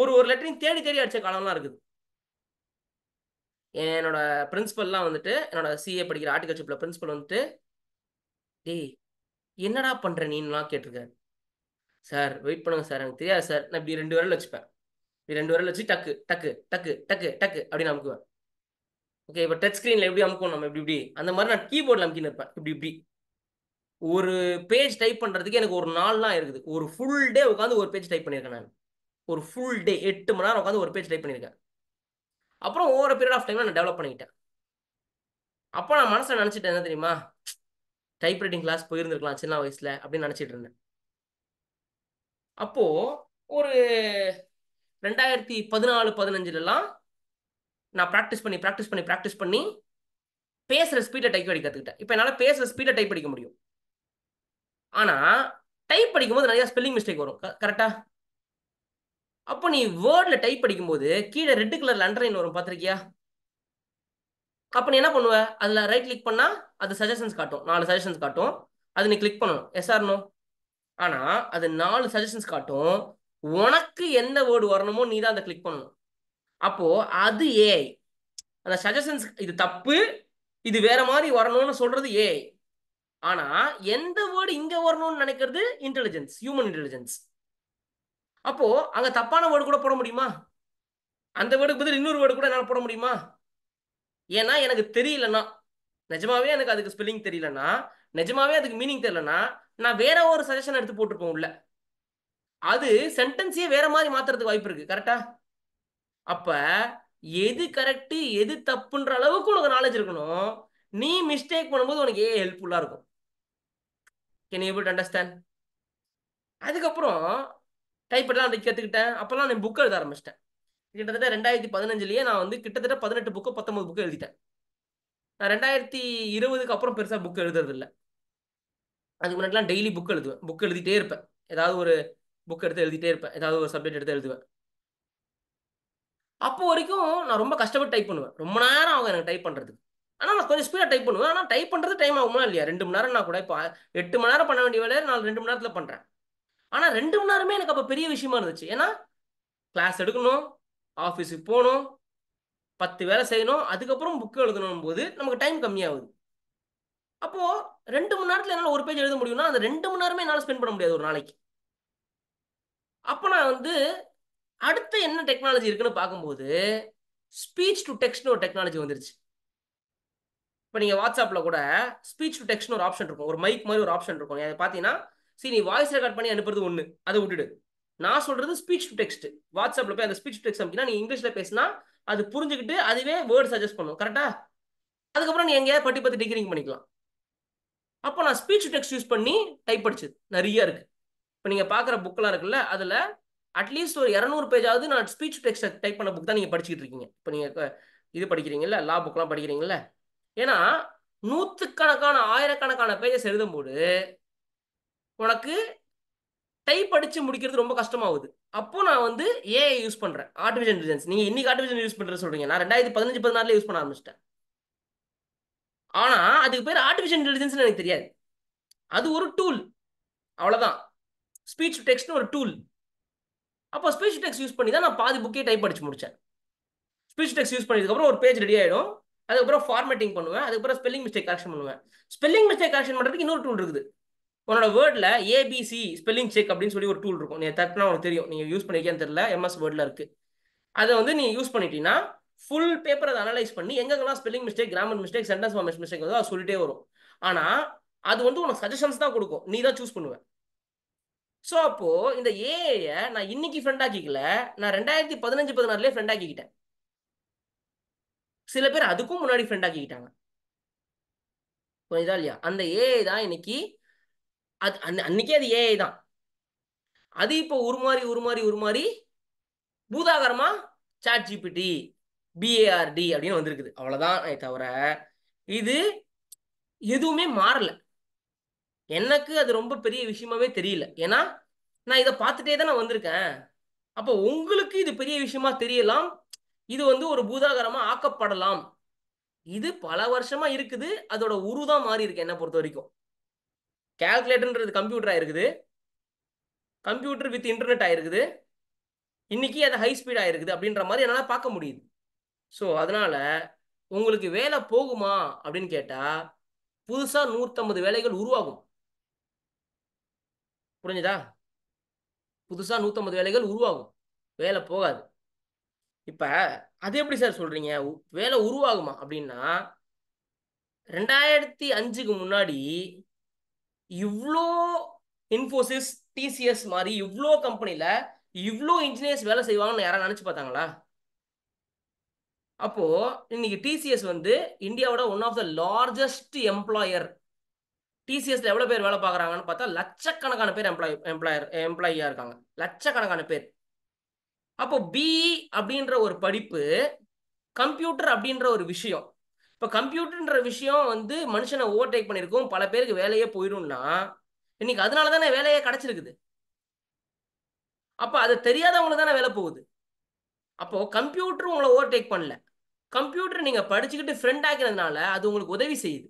ஒரு ஒரு லெட்டரையும் தேடி தேடி அடித்த காலம்லாம் இருக்குது என்னோட பிரின்ஸிபல்லாம் வந்துட்டு என்னோட சிஏ படிக்கிற ஆர்டிகல்ஷிப்பில் பிரின்ஸிபல் வந்துட்டு டேய் என்னடா பண்ணுற நீன்லாம் கேட்டிருக்காரு சார் வெயிட் பண்ணுங்க சார் எனக்கு தெரியாது சார் நான் இப்படி ரெண்டு வரல வச்சுப்பேன் இப்படி ரெண்டு வரல வச்சு டக்கு டக்கு டக்கு டக்கு டக்கு அப்படின்னு அமுக்குவேன் ஓகே இப்போ டச் ஸ்க்ரீனில் எப்படி அமுக்குவோம் நம்ம இப்படி இப்படி அந்த மாதிரி நான் கீபோர்டில் அமுக்கின்னு இருப்பேன் இப்படி இப்படி ஒரு பேஜ் டைப் பண்ணுறதுக்கு எனக்கு ஒரு நாள் தான் இருக்குது ஒரு ஃபுல் டே உட்காந்து ஒரு பேஜ் டைப் பண்ணியிருக்கேன் நான் ஒரு ஃபுல் டே எட்டு மணி நேரம் உட்காந்து ஒரு பேஜ் டைப் பண்ணியிருக்கேன் அப்புறம் ஓவர பீரியட் ஆஃப் டைம் நான் டெவலப் பண்ணிக்கிட்டேன் அப்போ நான் மனசில் நினச்சிட்டேன் என்ன தெரியுமா டைப் ரைட்டிங் கிளாஸ் போயிருந்துருக்கலாம் சின்ன வயசில் அப்படின்னு நினச்சிட்டு இருந்தேன் அப்போ ஒரு ரெண்டாயிரத்தி பதினாலு பதினஞ்சுலலாம் நான் ப்ராக்டிஸ் பண்ணி ப்ராக்டிஸ் பண்ணி ப்ராக்டிஸ் பண்ணி பேசுகிற ஸ்பீடில் டைப் அடிக்க கற்றுக்கிட்டேன் இப்போ என்னால் பேசுகிற ஸ்பீடில் டைப் அடிக்க முடியும் ஆனால் டைப் படிக்கும்போது நிறையா ஸ்பெல்லிங் மிஸ்டேக் வரும் கரெக்டாக அப்போ நீ வேர்டில் டைப் படிக்கும்போது கீழே ரெட் கலரில் அண்டர்லைன் வரும் பார்த்துருக்கியா அப்போ நீ என்ன பண்ணுவ அதில் ரைட் கிளிக் பண்ணால் அது சஜஷன்ஸ் காட்டும் நாலு சஜஷன்ஸ் காட்டும் அது நீ கிளிக் பண்ணணும் எஸ்ஆர்னோ ஆனா அது நாலு சஜஷன்ஸ் காட்டும் உனக்கு எந்த வேர்டு வரணுமோ நீ தான் அதை கிளிக் பண்ணணும் அப்போ அது ஏஐ அந்த சஜஷன்ஸ் இது தப்பு இது வேற மாதிரி வரணும்னு சொல்றது ஏஐ ஆனா எந்த வேர்டு இங்க வரணும்னு நினைக்கிறது இன்டெலிஜென்ஸ் ஹியூமன் இன்டெலிஜென்ஸ் அப்போ அங்க தப்பான வேர்டு கூட போட முடியுமா அந்த வேர்டுக்கு பதில் இன்னொரு வேர்டு கூட என்னால் போட முடியுமா ஏன்னா எனக்கு தெரியலன்னா நிஜமாவே எனக்கு அதுக்கு ஸ்பெல்லிங் தெரியலன்னா நிஜமாவே அதுக்கு மீனிங் தெரியலன்னா நான் வேற ஒரு சஜஷன் எடுத்து போட்டிருப்பேன் உள்ள அது சென்டென்ஸே வேற மாதிரி மாத்துறதுக்கு வாய்ப்பு இருக்கு கரெக்டா அப்ப எது கரெக்ட் எது தப்புன்ற அளவுக்கு உனக்கு நாலேஜ் இருக்கணும் நீ மிஸ்டேக் பண்ணும்போது உனக்கு ஏ ஹெல்ப்ஃபுல்லா இருக்கும் கேன் யூ டு அண்டர்ஸ்டாண்ட் அதுக்கப்புறம் டைப் எல்லாம் கற்றுக்கிட்டேன் அப்போல்லாம் நான் புக் எழுத ஆரம்பிச்சிட்டேன் கிட்டத்தட்ட ரெண்டாயிரத்தி பதினஞ்சுலேயே நான் வந்து கிட்டத்தட்ட பதினெட்டு புக்கு பத்தொன்பது புக்கு எழுதிட்டேன் நான் ரெண்டாயிரத்தி இருபதுக்கு அப்புறம் பெருசாக புக் எழுதுறதில்லை அதுக்கு முன்னாடிலாம் டெய்லி புக் எழுதுவேன் புக் எழுதிட்டே இருப்பேன் ஏதாவது ஒரு புக் எடுத்து எழுதிட்டே இருப்பேன் ஏதாவது ஒரு சப்ஜெக்ட் எடுத்து எழுதுவேன் அப்போ வரைக்கும் நான் ரொம்ப கஷ்டப்பட்டு டைப் பண்ணுவேன் ரொம்ப நேரம் ஆகும் எனக்கு டைப் பண்ணுறதுக்கு ஆனால் நான் கொஞ்சம் ஸ்பீடாக டைப் பண்ணுவேன் ஆனால் டைப் பண்ணுறது டைம் ஆகுமா இல்லையா ரெண்டு மணி நேரம் நான் கூட இப்போ எட்டு மணி நேரம் பண்ண வேண்டிய வேலையை நான் ரெண்டு மணி நேரத்தில் பண்ணுறேன் ஆனால் ரெண்டு மணி நேரமே எனக்கு அப்போ பெரிய விஷயமா இருந்துச்சு ஏன்னா கிளாஸ் எடுக்கணும் ஆஃபீஸுக்கு போகணும் பத்து வேலை செய்யணும் அதுக்கப்புறம் புக் எழுதணும் போது நமக்கு டைம் கம்மியாகுது அப்போ ரெண்டு மணி நேரத்தில் என்னால் ஒரு பேஜ் எழுத முடியும்னா அந்த ரெண்டு மணி நேரமே என்னால் ஸ்பெண்ட் பண்ண முடியாது ஒரு நாளைக்கு அப்போ நான் வந்து அடுத்த என்ன டெக்னாலஜி இருக்குன்னு பார்க்கும்போது ஸ்பீச் டு டெக்ஸ்ட்னு ஒரு டெக்னாலஜி வந்துருச்சு இப்போ நீங்கள் வாட்ஸ்அப்பில் கூட ஸ்பீச் டு டெக்ஸ்ட்னு ஒரு ஆப்ஷன் இருக்கும் ஒரு மைக் மாதிரி ஒரு ஆப்ஷன் இருக்கும் அதை பார்த்தீங்கன்னா சரி நீ வாய்ஸ் ரெக்கார்ட் பண்ணி அனுப்புறது ஒன்று அதை விட்டுடு நான் சொல்கிறது ஸ்பீச் டு டெக்ஸ்ட் வாட்ஸ்அப்பில் போய் அந்த ஸ்பீச் டு டெக்ஸ்ட் அப்படின்னா நீ இங்கிலீஷில் பேசினா அது புரிஞ்சுக்கிட்டு அதுவே வேர்ட் சஜஸ்ட் பண்ணும் கரெக்டாக அதுக்கப்புறம் நீ எங்கேயாவது பட்டி பத்தி டிகிரிங் பண்ணிக்கலாம் அப்போ நான் ஸ்பீச் டெக்ஸ்ட் யூஸ் பண்ணி டைப் படிச்சது நிறைய இருக்கு இப்போ நீங்கள் பார்க்குற புக்கெல்லாம் இருக்குல்ல அதில் அட்லீஸ்ட் ஒரு இரநூறு பேஜாவது நான் ஸ்பீச் டெக்ஸ்ட் டைப் பண்ண புக் தான் நீங்கள் படிச்சுட்டு இருக்கீங்க இப்போ நீங்க இது படிக்கிறீங்கல்ல லா புக்கெலாம் படிக்கிறீங்கல்ல ஏன்னா நூற்றுக்கணக்கான ஆயிரக்கணக்கான பேஜஸ் எழுதும்போது உனக்கு டைப் அடித்து முடிக்கிறது ரொம்ப கஷ்டமாகுது அப்போ நான் வந்து ஏஐ யூஸ் பண்ணுறேன் ஆர்டிஃபிஷியல் இன்டெலிஜென்ஸ் நீங்கள் இன்னைக்கு ஆர்டிஃபிஷியல் யூஸ் பண்ணுறது சொல்கிறீங்க நான் ரெண்டாயிரத்தி பதினஞ்சு பதினாறுல யூஸ் பண்ண ஆரம்பிச்சிட்டேன் ஆனா அதுக்கு பேர் ஆர்டிபிஷியல் இன்டெலிஜென்ஸ் எனக்கு தெரியாது அது ஒரு டூல் அவ்வளவுதான் ஸ்பீச் டெக்ஸ்ட்னு ஒரு டூல் அப்போ ஸ்பீச் டெக்ஸ்ட் யூஸ் பண்ணி தான் நான் பாதி புக்கே டைப் படிச்சு முடிச்சேன் ஸ்பீச் டெக்ஸ்ட் யூஸ் பண்ணதுக்கப்புறம் ஒரு பேஜ் ரெடி ஆயிடும் அதுக்கப்புறம் ஃபார்மேட்டிங் பண்ணுவேன் அதுக்கப்புறம் ஸ்பெல்லிங் மிஸ்டேக் கரெக்ஷன் பண்ணுவேன் ஸ்பெல்லிங் மிஸ்டேக் கரெக்ஷன் பண்ணுறதுக்கு இன்னொரு டூல் இருக்குது உன்னோட வேர்டில் ஏபிசி ஸ்பெல்லிங் செக் அப்படின்னு சொல்லி ஒரு டூல் இருக்கும் நீங்கள் தப்புனா உனக்கு தெரியும் நீங்கள் யூஸ் பண்ணிக்கேன்னு தெரியல எம்எஸ் வேர்டில் இருக்குது அதை வந்து நீங்கள் யூஸ் பண்ணிட்டீங்கன்னா ஃபுல் பேப்பர் அதை அனலைஸ் பண்ணி எங்கெல்லாம் spelling mistake grammar mistake sentence ஃபார்மேஸ் மிஸ்டேக் வந்து சொல்லிட்டே வரும் ஆனால் அது வந்து உனக்கு சஜஷன்ஸ் தான் கொடுக்கும் நீ தான் சூஸ் பண்ணுவேன் ஸோ அப்போ இந்த ஏஐயை நான் இன்னைக்கு ஃப்ரெண்ட் ஆக்கிக்கல நான் ரெண்டாயிரத்தி பதினஞ்சு பதினாறுலேயே ஆக்கிக்கிட்டேன் சில பேர் அதுக்கும் முன்னாடி ஃப்ரெண்ட் கொஞ்சம் புரியுதா இல்லையா அந்த ஏஐ தான் இன்னைக்கு அது அன்னைக்கே அது ஏஐ தான் அது இப்போ உருமாறி உருமாறி உருமாறி பூதாகரமா சாட் ஜிபிடி பிஏஆர்டி அப்படின்னு வந்திருக்குது அவ்வளோதான் தவிர இது எதுவுமே மாறல எனக்கு அது ரொம்ப பெரிய விஷயமாவே தெரியல ஏன்னா நான் இதை பார்த்துட்டே தான் நான் வந்திருக்கேன் அப்போ உங்களுக்கு இது பெரிய விஷயமா தெரியலாம் இது வந்து ஒரு பூதாகரமாக ஆக்கப்படலாம் இது பல வருஷமா இருக்குது அதோட உருதான் மாறி இருக்கு என்ன பொறுத்த வரைக்கும் கேல்குலேட்டர்ன்றது கம்ப்யூட்டர் ஆயிருக்குது கம்ப்யூட்டர் வித் இன்டர்நெட் ஆயிருக்குது இன்னைக்கு அது ஹை ஸ்பீட் ஆயிருக்குது அப்படின்ற மாதிரி என்னால் பார்க்க முடியுது ஸோ அதனால உங்களுக்கு வேலை போகுமா அப்படின்னு கேட்டால் புதுசாக நூற்றம்பது வேலைகள் உருவாகும் புரிஞ்சுதா புதுசாக நூற்றம்பது வேலைகள் உருவாகும் வேலை போகாது இப்போ அது எப்படி சார் சொல்கிறீங்க வேலை உருவாகுமா அப்படின்னா ரெண்டாயிரத்தி அஞ்சுக்கு முன்னாடி இவ்வளோ இன்ஃபோசிஸ் டிசிஎஸ் மாதிரி இவ்வளோ கம்பெனியில் இவ்வளோ இன்ஜினியர்ஸ் வேலை செய்வாங்கன்னு யாராவது நினச்சி பார்த்தாங்களா அப்போ இன்னைக்கு டிசிஎஸ் வந்து இந்தியாவோட one of the largest employer டிசிஎஸ்ல எவ்வளவு பேர் வேலை பார்க்குறாங்கன்னு பார்த்தா லட்சக்கணக்கான பேர் எம்ப்ளாய் எம்ப்ளாயர் எம்ப்ளாயியா இருக்காங்க லட்சக்கணக்கான பேர் அப்போ பிஇ அப்படின்ற ஒரு படிப்பு கம்ப்யூட்டர் அப்படின்ற ஒரு விஷயம் இப்போ கம்ப்யூட்டர்ன்ற விஷயம் வந்து மனுஷனை ஓவர்டேக் பண்ணியிருக்கும் பல பேருக்கு வேலையே போயிடும்னா இன்னைக்கு அதனால தானே வேலையே கிடைச்சிருக்குது அப்போ அது தெரியாதவங்களுக்கு தானே வேலை போகுது அப்போ கம்ப்யூட்டர் உங்களை ஓவர்டேக் பண்ணல கம்ப்யூட்டர் நீங்கள் படிச்சுக்கிட்டு ஃப்ரெண்ட் ஆக்கிறதுனால அது உங்களுக்கு உதவி செய்யுது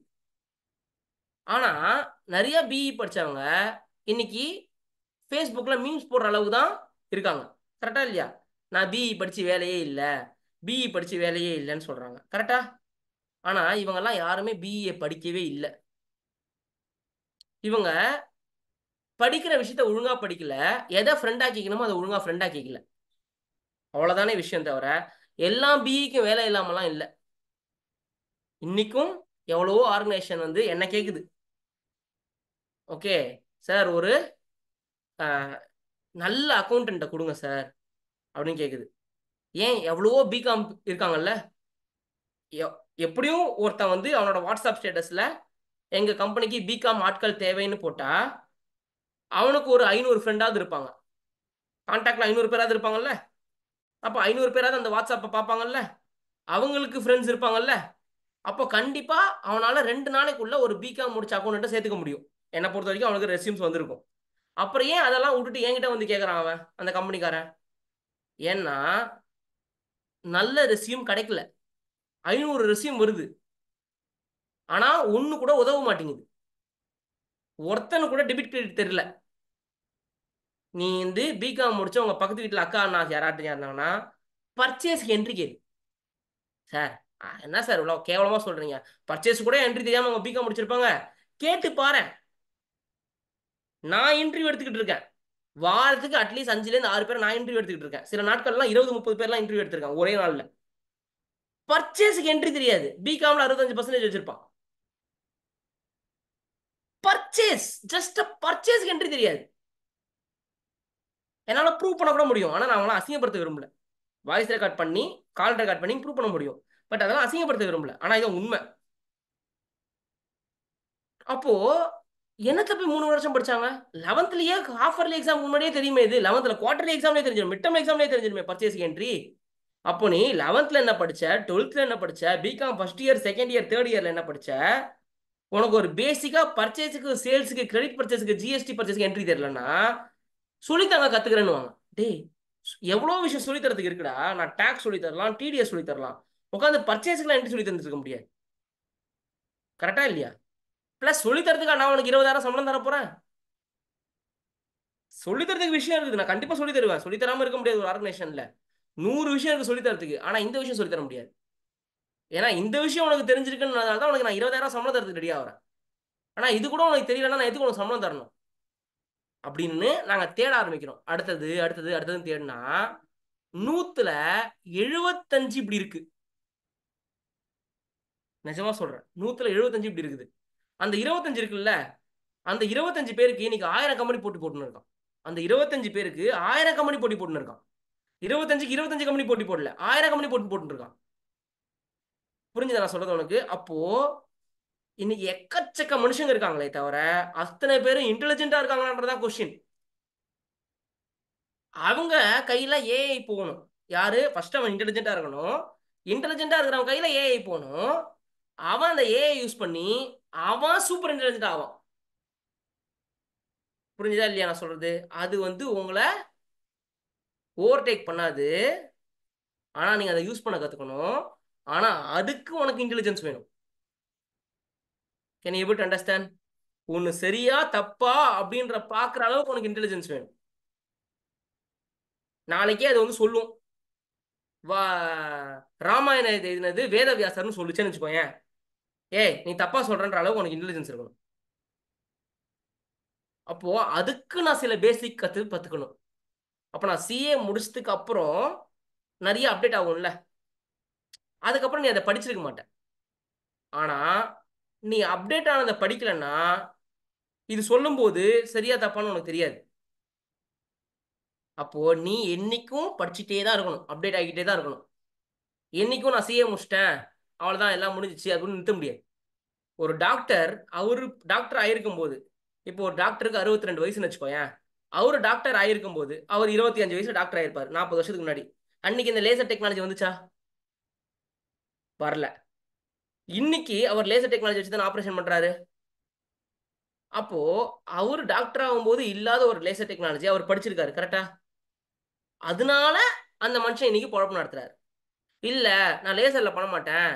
ஆனால் நிறையா பிஇ e படித்தவங்க இன்னைக்கு ஃபேஸ்புக்கில் மீம்ஸ் போடுற அளவு தான் இருக்காங்க கரெக்டாக இல்லையா நான் பிஇ e படித்து வேலையே இல்லை பிஇ e படித்து வேலையே இல்லைன்னு சொல்கிறாங்க கரெக்டா ஆனால் இவங்கெல்லாம் யாருமே பிஇயை படிக்கவே இல்லை இவங்க படிக்கிற விஷயத்த ஒழுங்காக படிக்கல எதை ஆக்கிக்கணுமோ அதை ஒழுங்காக ஃப்ரெண்டாக்கிக்கல அவ்வளோதானே விஷயம் தவிர எல்லா பிஇக்கும் வேலை இல்லாமலாம் இல்லை இன்னைக்கும் எவ்வளவோ ஆர்கனைசேஷன் வந்து என்ன கேட்குது ஓகே சார் ஒரு நல்ல அக்கௌண்டண்ட்டை கொடுங்க சார் அப்படின்னு கேட்குது ஏன் எவ்வளவோ பிகாம் இருக்காங்கல்ல எப்படியும் ஒருத்தன் வந்து அவனோட வாட்ஸ்அப் ஸ்டேட்டஸில் எங்கள் கம்பெனிக்கு பிகாம் ஆட்கள் தேவைன்னு போட்டால் அவனுக்கு ஒரு ஐநூறு ஃப்ரெண்டாவது இருப்பாங்க கான்டாக்டில் ஐநூறு பேராவது இருப்பாங்கல்ல அப்போ ஐநூறு பேராவது அந்த வாட்ஸ்அப்பை பார்ப்பாங்கல்ல அவங்களுக்கு ஃப்ரெண்ட்ஸ் இருப்பாங்கல்ல அப்போ கண்டிப்பாக அவனால் ரெண்டு நாளைக்குள்ள ஒரு பிகாம் முடிச்ச அக்கௌண்ட்டை சேர்த்துக்க முடியும் என்னை பொறுத்த வரைக்கும் அவனுக்கு ரெசியூம்ஸ் வந்திருக்கும் அப்புறம் ஏன் அதெல்லாம் விட்டுட்டு என்கிட்ட வந்து கேட்குறான் அவன் அந்த கம்பெனிக்காரன் ஏன்னா நல்ல ரெசியூம் கிடைக்கல ஐநூறு ரெசியூம் வருது ஆனால் ஒன்று கூட உதவ மாட்டேங்குது ஒருத்தனு கூட டெபிட் கிரெடிட் தெரியல நீ வந்து பிகாம் முடிச்சு உங்க பக்கத்து வீட்டில் அக்கா அண்ணா யாராட்டு இருந்தாங்கன்னா பர்ச்சேஸ் என்ட்ரி கேது சார் என்ன சார் இவ்வளோ கேவலமா சொல்றீங்க பர்ச்சேஸ் கூட என்ட்ரி தெரியாம அவங்க பிகாம் முடிச்சிருப்பாங்க கேட்டு பாரு நான் இன்டர்வியூ எடுத்துக்கிட்டு இருக்கேன் வாரத்துக்கு அட்லீஸ்ட் அஞ்சுலேருந்து ஆறு பேர் நான் இன்டர்வியூ எடுத்துக்கிட்டு இருக்கேன் சில நாட்கள்லாம் இருபது முப்பது பேர்லாம் இன்டர்வியூ எடுத்திருக்காங்க ஒரே நாளில் பர்ச்சேஸுக்கு என்ட்ரி தெரியாது பிகாம்ல அறுபத்தஞ்சு பர்சன்டேஜ் வச்சிருப்பான் பர்ச்சேஸ் ஜஸ்ட் பர்ச்சேஸ்க்கு என்ட்ரி தெரியாது என்னால் ப்ரூவ் பண்ண கூட முடியும் ஆனால் நான் அவங்களாம் அசிங்கப்படுத்த விரும்பல வாய்ஸ் ரெக்கார்ட் பண்ணி கால் ரெக்கார்ட் பண்ணி ப்ரூவ் பண்ண முடியும் பட் அதெல்லாம் அசிங்கப்படுத்த விரும்பல ஆனால் இதான் உண்மை அப்போ எனக்கு போய் மூணு வருஷம் படிச்சாங்க லெவன்த்லயே ஹாஃபர்லி எக்ஸாம் முன்னாடியே தெரியுமே இது லெவன்த்ல குவார்டர்லி எக்ஸாம்லேயே தெரிஞ்சிடும் மிட்டம் எக்ஸாம்லேயே தெரிஞ்சிருமே பர்ச்சேஸ் என்ட்ரி அப்போ நீ லெவன்த்தில் என்ன படித்த டுவெல்த்தில் என்ன படித்த BCom first year second year third இயரில் என்ன படிச்ச உனக்கு ஒரு பேசிக்கா பர்ச்சேஸுக்கு சேல்ஸுக்கு கிரெடிட் பர்ச்சேஸுக்கு ஜிஎஸ்டி பர்ச்சேஸுக்கு என்ட்ரி தெரியலன்னா சொல்லித்தாங்க கத்துக்கிறேன்னு வாங்க டேய் எவ்வளோ விஷயம் சொல்லி தரத்துக்கு இருக்குடா நான் டேக்ஸ் சொல்லி தரலாம் டிடிஎஸ் சொல்லி தரலாம் உட்காந்து பர்ச்சேஸ்க்கு நான் சொல்லி தந்துருக்க முடியாது கரெக்டா இல்லையா பிளஸ் சொல்லி தரத்துக்கா நான் உனக்கு இருபதாயிரம் சம்பளம் தர போறேன் சொல்லி தரதுக்கு விஷயம் இருக்குது நான் கண்டிப்பா சொல்லி தருவேன் சொல்லி தராம இருக்க முடியாது ஒரு ஆர்கனைசேஷன்ல நூறு விஷயம் இருக்கு சொல்லி தரத்துக்கு ஆனா இந்த விஷயம் சொல்லி தர முடியாது ஏன்னா இந்த விஷயம் உனக்கு தெரிஞ்சிருக்குன்னு தான் உனக்கு நான் இருபதாயிரம் சம்பளம் தரத்துக்கு ரெடியாக வரேன் ஆனா இது கூட உனக்கு தெரியலன்னா நான் எதுக்கு உனக்கு சம்பளம் தரணும் அப்படின்னு நாங்க தேட ஆரம்பிக்கிறோம் அடுத்தது அடுத்தது அடுத்ததுன்னு தேடினா நூத்துல எழுபத்தஞ்சு இப்படி இருக்கு நிஜமா சொல்றேன் நூத்துல எழுபத்தஞ்சு இப்படி இருக்குது அந்த இருபத்தஞ்சு இருக்குல்ல அந்த இருபத்தஞ்சு பேருக்கு இன்னைக்கு ஆயிரம் கம்பெனி போட்டி போட்டுன்னு இருக்கான் அந்த இருபத்தஞ்சு பேருக்கு ஆயிரம் கம்பெனி போட்டி போட்டுன்னு இருக்கான் இருபத்தஞ்சுக்கு இருபத்தஞ்சு கம்பெனி போட்டி போடல ஆயிரம் கம்பெனி போட்டி போட்டுருக்கான் புரிஞ்சுதா நான் சொல்றது உனக்கு அப்போ இன்னைக்கு எக்கச்சக்க மனுஷங்க இருக்காங்களே தவிர அத்தனை பேரும் இன்டெலிஜென்டா இருக்காங்களான்றதா கொஸ்டின் அவங்க கையில ஏஐ போகணும் யாரு ஃபர்ஸ்ட் அவன் இன்டெலிஜென்டா இருக்கணும் இன்டெலிஜென்டா இருக்கிறவன் கையில ஏஐ போகணும் அவன் அந்த ஏஐ யூஸ் பண்ணி அவன் சூப்பர் இன்டெலிஜென்ட் ஆவான் புரிஞ்சுதா இல்லையா நான் சொல்றது அது வந்து உங்களை ஓவர்டேக் பண்ணாது ஆனா நீங்க அதை யூஸ் பண்ண கத்துக்கணும் ஆனா அதுக்கு உனக்கு இன்டெலிஜென்ஸ் வேணும் கேன் ஏபிள் டு அண்டர்ஸ்டாண்ட் ஒன்று சரியா தப்பா அப்படின்ற பார்க்குற அளவுக்கு உனக்கு இன்டெலிஜென்ஸ் வேணும் நாளைக்கே அது வந்து சொல்லும் வா ராமாயணம் எழுதினது வேதவியாசர்னு சொல்லிச்சேன்னு வச்சுக்கோங்க ஏய் நீ தப்பா சொல்றன்ற அளவுக்கு உனக்கு இன்டெலிஜென்ஸ் இருக்கணும் அப்போ அதுக்கு நான் சில பேசிக் கற்று கற்றுக்கணும் அப்போ நான் சிஏ முடிச்சதுக்கு அப்புறம் நிறைய அப்டேட் ஆகும்ல அதுக்கப்புறம் நீ அதை படிச்சிருக்க மாட்டேன் ஆனால் நீ அப்டேட் ஆனதை படிக்கலன்னா இது சொல்லும்போது சரியா தப்பான்னு உனக்கு தெரியாது அப்போ நீ என்னைக்கும் படிச்சுட்டே தான் இருக்கணும் அப்டேட் ஆகிக்கிட்டே தான் இருக்கணும் என்னைக்கும் நான் செய்ய முடிச்சிட்டேன் அவ்வளோதான் எல்லாம் முடிஞ்சிச்சு அப்படின்னு நிறுத்த முடியாது ஒரு டாக்டர் அவரு டாக்டர் ஆயிருக்கும் போது இப்போ ஒரு டாக்டருக்கு அறுபத்தி ரெண்டு வயசுன்னு வச்சுக்கோயேன் அவரு டாக்டர் ஆயிருக்கும் போது அவர் இருபத்தி அஞ்சு வயசுல டாக்டர் ஆயிருப்பார் நாற்பது வருஷத்துக்கு முன்னாடி அன்னைக்கு இந்த லேசர் டெக்னாலஜி வந்துச்சா வரல இன்னைக்கு அவர் லேசர் டெக்னாலஜி வச்சு தான் ஆப்ரேஷன் பண்றாரு அப்போ அவர் டாக்டர் ஆகும்போது இல்லாத ஒரு லேசர் டெக்னாலஜி அவர் படிச்சிருக்காரு கரெக்டா அதனால அந்த மனுஷன் இன்னைக்கு குழப்பம் நடத்துறாரு இல்ல நான் லேசர்ல பண்ண மாட்டேன்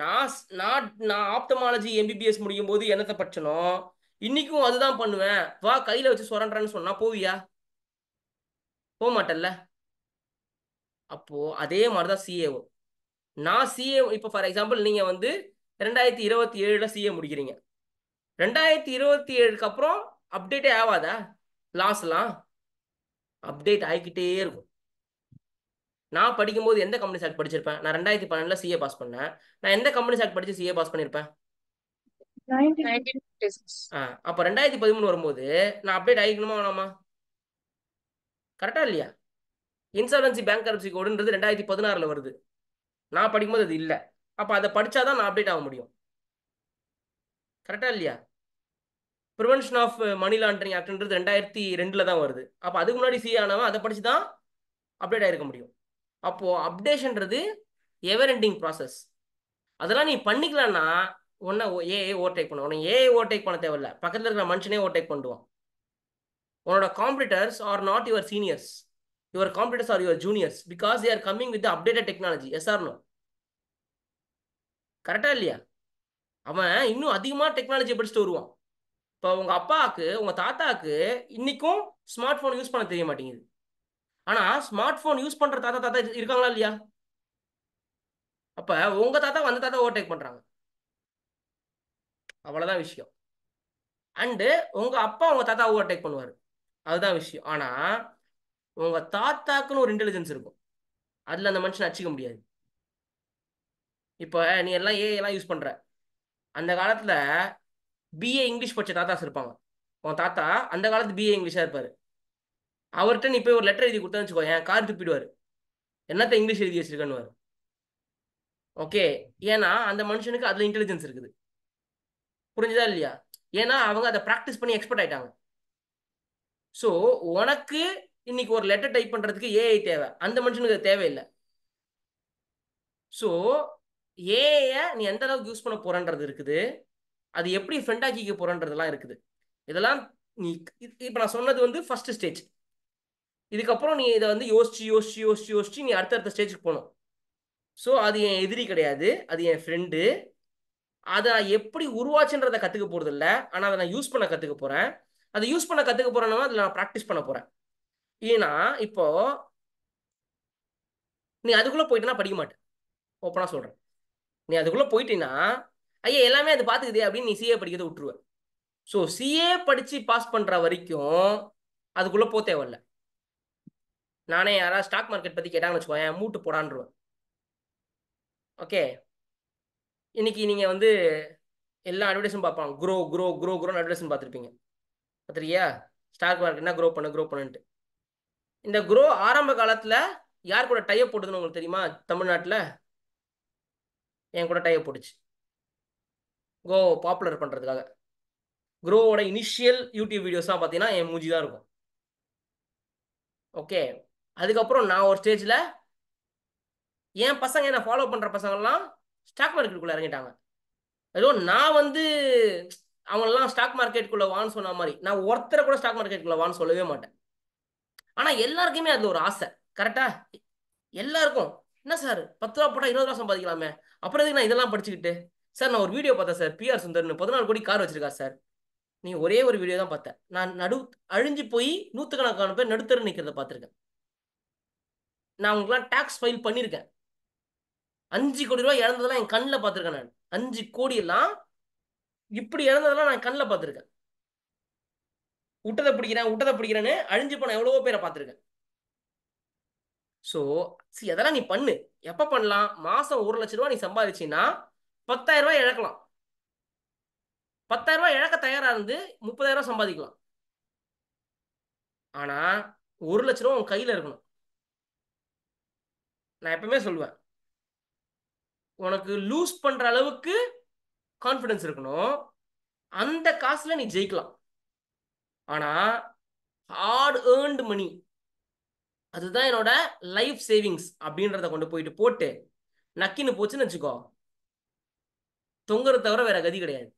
நான் நான் நான் ஆப்டமாலஜி எம்பிபிஎஸ் முடியும் போது என்னத்தை பட்சனோ இன்னைக்கும் அதுதான் பண்ணுவேன் வா கையில வச்சு சுரண்டான்னு சொன்னா போவியா போக மாட்டல்ல அப்போ அதே மாதிரிதான் சிஏஓ நான் சிஏ இப்போ ஃபார் எக்ஸாம்பிள் நீங்கள் வந்து ரெண்டாயிரத்தி இருபத்தி ஏழில் சிஏ முடிக்கிறீங்க ரெண்டாயிரத்தி இருபத்தி ஏழுக்கு அப்புறம் அப்டேட்டே ஆகாதா லாஸ்லாம் அப்டேட் ஆகிக்கிட்டே இருக்கும் நான் படிக்கும்போது எந்த கம்பெனி சாட் படிச்சிருப்பேன் நான் ரெண்டாயிரத்தி பன்னெண்டுல சிஏ பாஸ் பண்ணேன் நான் எந்த கம்பெனி சாட் படிச்சு சிஏ பாஸ் பண்ணிருப்பேன் அப்போ ரெண்டாயிரத்தி பதிமூணு வரும்போது நான் அப்டேட் ஆகிக்கணுமா வேணாமா கரெக்டாக இல்லையா இன்சல்வன்சி பேங்க் கோடுன்றது ரெண்டாயிரத்தி பதினாறுல வருது நான் படிக்கும்போது அது இல்லை அப்போ அதை படித்தாதான் நான் அப்டேட் ஆக முடியும் கரெக்டாக இல்லையா ப்ரிவென்ஷன் ஆஃப் மணி லாண்டரிங் ஆக்ட்ன்றது ரெண்டாயிரத்தி ரெண்டில் தான் வருது அப்போ அதுக்கு முன்னாடி சி ஆனவன் அதை படித்து தான் அப்டேட் ஆகிருக்க முடியும் அப்போது அப்டேஷன்றது எவர் எண்டிங் ப்ராசஸ் அதெல்லாம் நீ பண்ணிக்கலாம்னா ஒன்றை ஏஐ ஓவர்டேக் பண்ண உடனே ஏஏ ஓவர்டேக் பண்ண தேவையில்ல பக்கத்தில் இருக்கிற மனுஷனே ஓவர்டேக் பண்ணுவான் உன்னோட competitors are not your seniors your competitors are your juniors because they are coming with the updated technology yes or no கரெக்டா இல்லையா அவன் இன்னும் அதிகமாக டெக்னாலஜி படிச்சுட்டு வருவான் இப்போ உங்கள் அப்பாவுக்கு உங்கள் தாத்தாக்கு இன்னைக்கும் ஸ்மார்ட் ஃபோன் யூஸ் பண்ண தெரிய மாட்டேங்குது ஆனால் ஸ்மார்ட் ஃபோன் யூஸ் பண்ணுற தாத்தா தாத்தா இருக்காங்களா இல்லையா அப்போ உங்கள் தாத்தா அந்த தாத்தா ஓவர்டேக் பண்ணுறாங்க அவ்வளோதான் விஷயம் அண்டு உங்கள் அப்பா உங்கள் தாத்தா ஓவர்டேக் பண்ணுவார் அதுதான் விஷயம் ஆனால் உங்க தாத்தாக்குன்னு ஒரு இன்டெலிஜென்ஸ் இருக்கும் அதுல அந்த மனுஷனை அச்சிக்க முடியாது இப்போ நீ எல்லாம் ஏ எல்லாம் யூஸ் பண்ற அந்த காலத்துல பிஏ இங்கிலீஷ் படிச்ச தாத்தாஸ் இருப்பாங்க உன் தாத்தா அந்த காலத்து பிஏ இங்கிலீஷா இருப்பாரு அவர்கிட்ட நீ போய் ஒரு லெட்டர் எழுதி கொடுத்தா வச்சுக்கோ என் கார் துப்பிடுவாரு என்னத்த இங்கிலீஷ் எழுதி வச்சிருக்கேன்னு ஓகே ஏன்னா அந்த மனுஷனுக்கு அதுல இன்டெலிஜென்ஸ் இருக்குது புரிஞ்சுதா இல்லையா ஏன்னா அவங்க அதை ப்ராக்டிஸ் பண்ணி எக்ஸ்பர்ட் ஆயிட்டாங்க ஸோ உனக்கு இன்னைக்கு ஒரு லெட்டர் டைப் பண்றதுக்கு ஏஐ தேவை அந்த மனுஷனுக்கு அது தேவையில்லை ஸோ ஏஐ நீ எந்த அளவுக்கு யூஸ் பண்ண போறன்றது இருக்குது அது எப்படி ஃப்ரெண்டாக்கிக்க போறன்றதுலாம் இருக்குது இதெல்லாம் நீ இப்போ நான் சொன்னது வந்து ஃபர்ஸ்ட் ஸ்டேஜ் இதுக்கப்புறம் நீ இதை வந்து யோசிச்சு யோசிச்சு யோசிச்சு யோசிச்சு நீ அடுத்தடுத்த ஸ்டேஜுக்கு போகணும் ஸோ அது என் எதிரி கிடையாது அது என் ஃப்ரெண்டு அதை நான் எப்படி உருவாச்சுன்றதை கற்றுக்க போகிறது இல்லை ஆனால் அதை நான் யூஸ் பண்ண கற்றுக்க போகிறேன் அதை யூஸ் பண்ண கற்றுக்க போகிறேன்னா அதில் நான் ப்ராக்டிஸ் பண்ண போகிறேன் ஏன்னா இப்போ நீ அதுக்குள்ளே போயிட்டேன்னா படிக்க மாட்டேன் ஓப்பனாக சொல்கிறேன் நீ அதுக்குள்ளே போயிட்டீங்கன்னா ஐயா எல்லாமே அது பார்த்துக்குதே அப்படின்னு நீ சிஏ படிக்கிறத விட்டுருவ ஸோ சிஏ படித்து பாஸ் பண்ணுற வரைக்கும் அதுக்குள்ளே போக தேவையில்ல நானே யாராவது ஸ்டாக் மார்க்கெட் பற்றி கேட்டாங்கன்னு வச்சுக்கோங்க மூட்டு போடான்ருவேன் ஓகே இன்னைக்கு நீங்கள் வந்து எல்லா அட்வர்டைஸும் பார்ப்பாங்க குரோ குரோ குரோ குரோன்னு அட்வர்டைஸும் பார்த்துருப்பீங்க பார்த்துருக்கியா ஸ்டாக் மார்க்கெட்னா க்ரோ பண்ணு க்ரோ பண்ணுன்ட்டு இந்த குரோ ஆரம்ப காலத்துல யார் கூட டைய போட்டுதுன்னு உங்களுக்கு தெரியுமா தமிழ்நாட்டில் என் கூட டைய போட்டுச்சு கோ பாப்புலர் பண்ணுறதுக்காக குரோவோட இனிஷியல் யூடியூப் வீடியோஸ்லாம் பார்த்தீங்கன்னா என் மூஞ்சி தான் இருக்கும் ஓகே அதுக்கப்புறம் நான் ஒரு ஸ்டேஜில் என் பசங்க என்ன ஃபாலோ பண்ணுற பசங்கள்லாம் ஸ்டாக் மார்க்கெட்டுக்குள்ளே இறங்கிட்டாங்க ஏதோ நான் வந்து அவங்களெல்லாம் ஸ்டாக் மார்க்கெட்டுக்குள்ளே வான்னு சொன்ன மாதிரி நான் ஒருத்தரை கூட ஸ்டாக் மார்க்கெட்டுக்குள்ளே வான்னு சொல்லவே மாட்டேன் ஆனா எல்லாருக்குமே அதுல ஒரு ஆசை கரெக்டா எல்லாருக்கும் என்ன சார் பத்து ரூபா போட்டா இருபது ரூபா சம்பாதிக்கலாமே அப்புறம் நான் இதெல்லாம் படிச்சுக்கிட்டு சார் நான் ஒரு வீடியோ பார்த்தேன் சார் பிஆர் சுந்தர்னு பதினாலு கோடி கார் வச்சிருக்கா சார் நீ ஒரே ஒரு வீடியோ தான் பார்த்தேன் நான் நடு அழிஞ்சு போய் நூற்றுக்கணக்கான பேர் நடுத்தர நிற்கிறத பார்த்துருக்கேன் நான் உங்களுக்குலாம் டேக்ஸ் ஃபைல் பண்ணியிருக்கேன் அஞ்சு கோடி ரூபாய் இழந்ததெல்லாம் என் கண்ணில் பார்த்துருக்கேன் நான் அஞ்சு கோடியெல்லாம் இப்படி இழந்ததெல்லாம் நான் கண்ணில் பார்த்துருக்கேன் விட்டதை பிடிக்கிறேன் விட்டதை பிடிக்கிறேன்னு அழிஞ்சு போன எவ்வளவோ பேரை பார்த்துருக்கேன் ஸோ சி அதெல்லாம் நீ பண்ணு எப்போ பண்ணலாம் மாதம் ஒரு லட்ச ரூபா நீ சம்பாதிச்சின்னா பத்தாயிரம் ரூபாய் இழக்கலாம் பத்தாயிரம் ரூபாய் இழக்க தயாராக இருந்து முப்பதாயிரம் ரூபாய் சம்பாதிக்கலாம் ஆனால் ஒரு லட்ச ரூபா உன் கையில் இருக்கணும் நான் எப்பவுமே சொல்லுவேன் உனக்கு லூஸ் பண்ணுற அளவுக்கு கான்ஃபிடென்ஸ் இருக்கணும் அந்த காசில் நீ ஜெயிக்கலாம் ஆனால் ஹார்ட் ஏர்ன்டு மணி அதுதான் என்னோட லைஃப் சேவிங்ஸ் அப்படின்றத கொண்டு போயிட்டு போட்டு நக்கின்னு போச்சுன்னு வச்சுக்கோ தொங்குற தவிர வேற கதி கிடையாது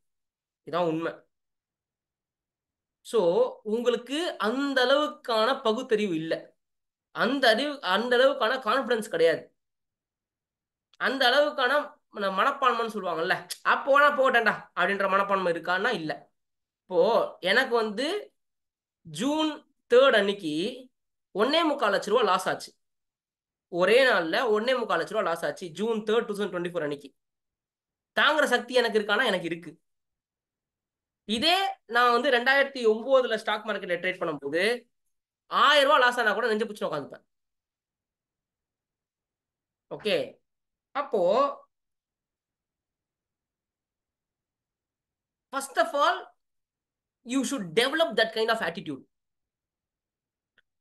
இதான் உண்மை ஸோ உங்களுக்கு அந்த அளவுக்கான பகுத்தறிவு இல்லை அந்த அறிவு அந்த அளவுக்கான கான்ஃபிடன்ஸ் கிடையாது அந்த அளவுக்கான மனப்பான்மைன்னு சொல்லுவாங்கல்ல அப்போ வேணா அப்படின்ற மனப்பான்மை இருக்கான்னா இல்லை இப்போ எனக்கு வந்து ஜூன் தேர்ட் அன்னைக்கு ஒன்னே முக்கால் லட்ச ரூபா லாஸ் ஆச்சு ஒரே நாளில் ஒன்னே முக்கால் லட்ச ரூபா லாஸ் ஆச்சு June third two thousand twenty four அன்னைக்கு தாங்குற சக்தி எனக்கு இருக்கானா எனக்கு இருக்கு இதே நான் வந்து ரெண்டாயிரத்தி ஒம்போதுல ஸ்டாக் மார்க்கெட்ல ட்ரேட் பண்ணும்போது ஆயிரம் ரூபா லாஸ் ஆனா கூட நெஞ்சு பிடிச்சு உட்காந்துப்பேன் ஓகே அப்போ first of all you should develop that kind of attitude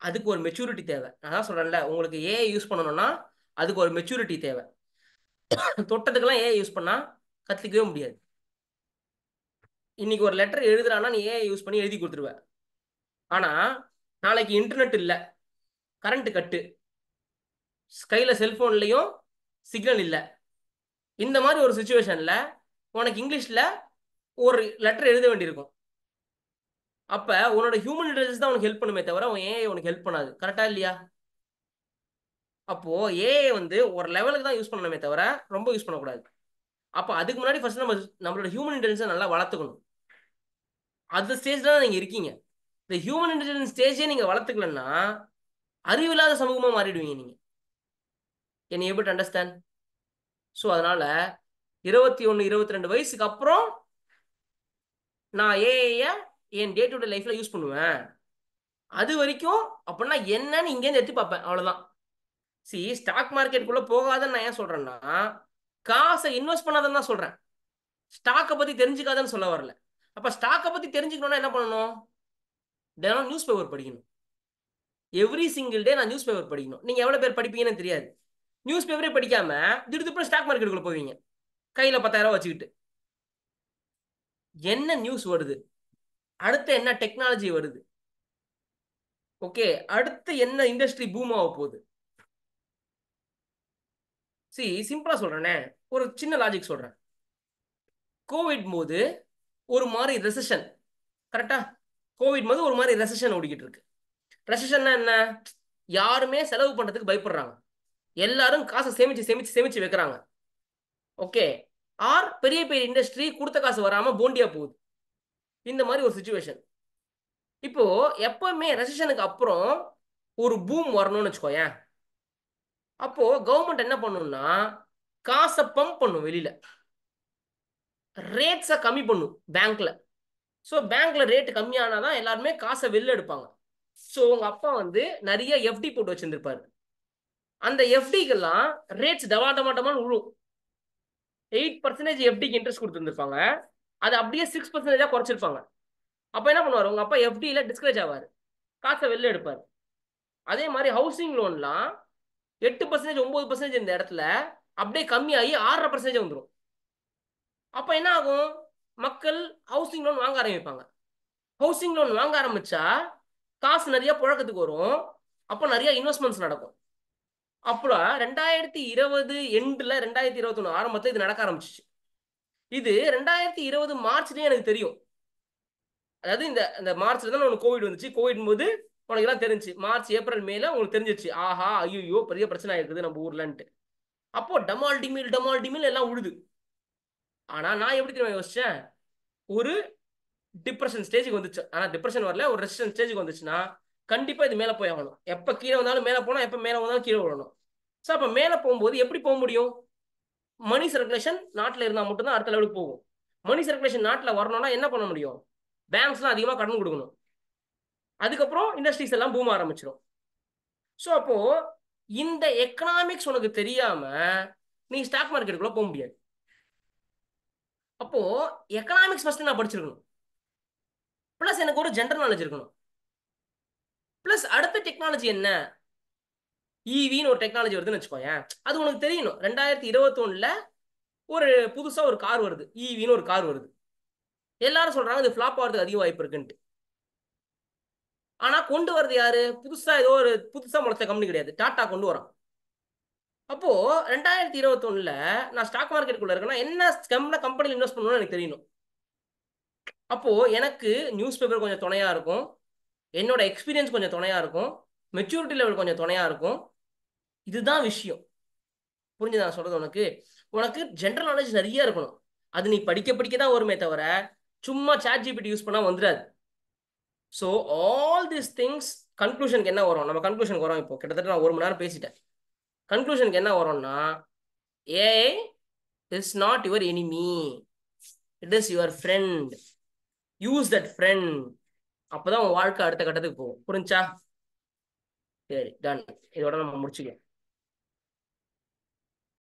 அதுக்கு ஒரு மெச்சூரிட்டி தேவை நான் தான் சொல்கிறேன்ல உங்களுக்கு ஏ யூஸ் பண்ணணும்னா அதுக்கு ஒரு மெச்சூரிட்டி தேவை தொட்டதுக்கெல்லாம் ஏ யூஸ் பண்ணால் கற்றுக்கவே முடியாது இன்னைக்கு ஒரு லெட்டர் எழுதுறானா நீ ஏ யூஸ் பண்ணி எழுதி கொடுத்துருவேன் ஆனால் நாளைக்கு இன்டர்நெட் இல்லை கரண்ட் கட்டு ஸ்கையில் செல்ஃபோன்லேயும் சிக்னல் இல்லை இந்த மாதிரி ஒரு சுச்சுவேஷனில் உனக்கு இங்கிலீஷில் ஒரு லெட்டர் எழுத வேண்டியிருக்கும் அப்போ உன்னோட ஹியூமன் இன்டெலிஜென்ஸ் தான் உனக்கு ஹெல்ப் பண்ணுமே தவிர அவன் ஏஐ உனக்கு ஹெல்ப் பண்ணாது கரெக்டா இல்லையா அப்போ ஏஐ வந்து ஒரு லெவலுக்கு தான் யூஸ் பண்ணணுமே தவிர ரொம்ப யூஸ் பண்ணக்கூடாது அப்போ அதுக்கு முன்னாடி ஃபர்ஸ்ட் நம்ம நம்மளோட ஹியூமன் இன்டெலிஜென்ஸ் நல்லா வளர்த்துக்கணும் அந்த ஸ்டேஜில் தான் நீங்கள் இருக்கீங்க இந்த ஹியூமன் இன்டெலிஜென்ஸ் ஸ்டேஜே நீங்கள் வளர்த்துக்கலன்னா அறிவில்லாத சமூகமாக மாறிடுவீங்க நீங்கள் என்னை எப்படி அண்டர்ஸ்டாண்ட் ஸோ அதனால இருபத்தி ஒன்று இருபத்தி ரெண்டு வயசுக்கு அப்புறம் நான் ஏஐயை என் டே டு டே லைஃப்ல யூஸ் பண்ணுவேன் அது வரைக்கும் அப்படின்னா என்னன்னு இங்கேருந்து எடுத்து பார்ப்பேன் அவ்வளோதான் சி ஸ்டாக் மார்க்கெட்டுக்குள்ளே போகாதன்னு நான் ஏன் சொல்கிறேன்னா காசை இன்வெஸ்ட் பண்ணாதன்னு தான் சொல்கிறேன் ஸ்டாக்கை பற்றி தெரிஞ்சுக்காதன்னு சொல்ல வரல அப்போ ஸ்டாக்கை பற்றி தெரிஞ்சுக்கணும்னா என்ன பண்ணணும் தினம் நியூஸ் பேப்பர் படிக்கணும் எவ்ரி சிங்கிள் டே நான் நியூஸ் பேப்பர் படிக்கணும் நீங்கள் எவ்வளோ பேர் படிப்பீங்கன்னு தெரியாது நியூஸ் பேப்பரே படிக்காம திடுத்துப்புறம் ஸ்டாக் மார்க்கெட்டுக்குள்ளே போவீங்க கையில் பத்தாயிரம் வச்சுக்கிட்டு என்ன நியூஸ் வருது அடுத்து என்ன டெக்னாலஜி வருது ஓகே அடுத்து என்ன இண்டஸ்ட்ரி பூம் ஆக போகுது சி சிம்பிளா சொல்றேனே ஒரு சின்ன லாஜிக் சொல்றேன் கோவிட் போது ஒரு மாதிரி ரெசஷன் கரெக்டா கோவிட் போது ஒரு மாதிரி ரெசஷன் ஓடிக்கிட்டு இருக்கு ரெசஷன்னா என்ன யாருமே செலவு பண்றதுக்கு பயப்படுறாங்க எல்லாரும் காசை சேமிச்சு சேமிச்சு சேமிச்சு வைக்கிறாங்க ஓகே ஆர் பெரிய பெரிய இண்டஸ்ட்ரி கொடுத்த காசு வராம போண்டியா போகுது இந்த மாதிரி ஒரு சுச்சுவேஷன் இப்போ எப்பவுமே ரெசிஷனுக்கு அப்புறம் ஒரு பூம் வரணும்னு வச்சுக்கோயேன் அப்போ கவர்மெண்ட் என்ன பண்ணும்னா காசை பம்ப் பண்ணும் வெளியில ரேட்ஸை கம்மி பண்ணும் பேங்க்ல ஸோ பேங்க்ல ரேட்டு கம்மியானாதான் எல்லாருமே காசை வெளில எடுப்பாங்க ஸோ உங்க அப்பா வந்து நிறைய எஃப்டி போட்டு வச்சிருந்துருப்பாரு அந்த எஃப்டிக்கெல்லாம் ரேட்ஸ் டமா டமா டமான்னு விழும் எயிட் பர்சன்டேஜ் எஃப்டிக்கு இன்ட்ரெஸ்ட் கொடுத்துருந்துருப்பாங்க அது அப்படியே சிக்ஸ் பர்சன்டேஜா குறைச்சிருப்பாங்க அப்ப என்ன பண்ணுவார் உங்க அப்பா எஃப்டியில டிஸ்கரேஜ் ஆவார் காசை வெளில எடுப்பார் அதே மாதிரி ஹவுசிங் லோன்லாம் எட்டு பர்சன்டேஜ் ஒன்பது பர்சன்டேஜ் இந்த இடத்துல அப்படியே கம்மியாகி ஆறரை பர்சன்டேஜ் வந்துடும் அப்போ என்ன ஆகும் மக்கள் ஹவுசிங் லோன் வாங்க ஆரம்பிப்பாங்க ஹவுசிங் லோன் வாங்க ஆரம்பிச்சா காசு நிறைய புழக்கத்துக்கு வரும் அப்போ நிறைய இன்வெஸ்ட்மெண்ட்ஸ் நடக்கும் அப்புறம் ரெண்டாயிரத்தி இருபது எண்டில் ரெண்டாயிரத்தி இருபத்தொன்று ஆரம்பத்தில் இது நடக்க ஆரம்பிச்சிச்சு இது ரெண்டாயிரத்தி இருபது மார்ச்லயே எனக்கு தெரியும் அதாவது இந்த இந்த மார்ச்ல தான் உனக்கு கோவிட் வந்துச்சு கோவிட் போது உனக்கு எல்லாம் தெரிஞ்சு மார்ச் ஏப்ரல் மேல உங்களுக்கு தெரிஞ்சிச்சு ஆஹா ஐயோ பெரிய பிரச்சனை ஆயிருக்குது நம்ம ஊர்லன்ட்டு அப்போ டமால் டிமில் டமால் டிமில் எல்லாம் உழுது ஆனா நான் எப்படி தெரியுமா யோசிச்சேன் ஒரு டிப்ரெஷன் ஸ்டேஜுக்கு வந்துச்சு ஆனா டிப்ரெஷன் வரல ஒரு ரெசிஸ்டன் ஸ்டேஜுக்கு வந்துச்சுன்னா கண்டிப்பா இது மேல போய் ஆகணும் எப்ப கீழே வந்தாலும் மேல போனா எப்ப மேல வந்தாலும் கீழே விழணும் சோ அப்ப மேல போகும்போது எப்படி போக முடியும் மணி சர்க்குலேஷன் நாட்டில் இருந்தால் மட்டும்தான் அடுத்த லெவலுக்கு போகும் மணி சர்க்குலேஷன் நாட்டில் வரணும்னா என்ன பண்ண முடியும் பேங்க்ஸ்லாம் அதிகமாக கடன் கொடுக்கணும் அதுக்கப்புறம் இண்டஸ்ட்ரீஸ் எல்லாம் பூம ஆரம்பிச்சிடும் ஸோ அப்போ இந்த எக்கனாமிக்ஸ் உனக்கு தெரியாம நீ ஸ்டாக் மார்க்கெட்டுக்குள்ள போக முடியாது அப்போ எக்கனாமிக்ஸ் ஃபர்ஸ்ட் நான் படிச்சிருக்கணும் பிளஸ் எனக்கு ஒரு ஜென்ரல் நாலேஜ் இருக்கணும் பிளஸ் அடுத்த டெக்னாலஜி என்ன ஈவின்னு e ஒரு டெக்னாலஜி வருதுன்னு வச்சுக்கோங்க அது உனக்கு தெரியணும் ரெண்டாயிரத்தி இருபத்தொன்னுல ஒரு புதுசாக ஒரு கார் வருது ஈவின்னு e ஒரு கார் வருது எல்லாரும் சொல்றாங்க இது ஃப்ளாப் ஆகிறதுக்கு அதிக வாய்ப்பு இருக்குன்ட்டு ஆனால் கொண்டு வரது யாரு புதுசாக ஏதோ ஒரு புதுசாக முளைச்ச கம்பெனி கிடையாது டாட்டா கொண்டு வரான் அப்போ ரெண்டாயிரத்தி இருபத்தொன்னுல நான் ஸ்டாக் மார்க்கெட்டுக்குள்ள இருக்கேன்னா என்ன கம்பெனி கம்பெனியில் இன்வெஸ்ட் பண்ணணும்னு எனக்கு தெரியணும் அப்போ எனக்கு நியூஸ் பேப்பர் கொஞ்சம் துணையா இருக்கும் என்னோட எக்ஸ்பீரியன்ஸ் கொஞ்சம் துணையா இருக்கும் மெச்சூரிட்டி லெவல் கொஞ்சம் துணையா இருக்கும் இதுதான் விஷயம் புரிஞ்சு நான் சொல்றது உனக்கு உனக்கு ஜென்ரல் நாலேஜ் நிறைய இருக்கணும் அது நீ படிக்க படிக்க தான் வருமே தவிர சும்மா சாட் ஜிபிடி யூஸ் பண்ணால் வந்துடாது ஸோ ஆல் திஸ் திங்ஸ் கன்க்ளூஷனுக்கு என்ன வரும் நம்ம கன்க்ளூஷனுக்கு வரோம் இப்போ கிட்டத்தட்ட நான் ஒரு மணி நேரம் பேசிட்டேன் கன்க்ளூஷனுக்கு என்ன வரும்னா AI is not your enemy it is your friend use that friend அப்போதான் உன் வாழ்க்கை அடுத்த கட்டத்துக்கு போகும் புரிஞ்சா சரி டன் இதோட நம்ம முடிச்சுக்கலாம்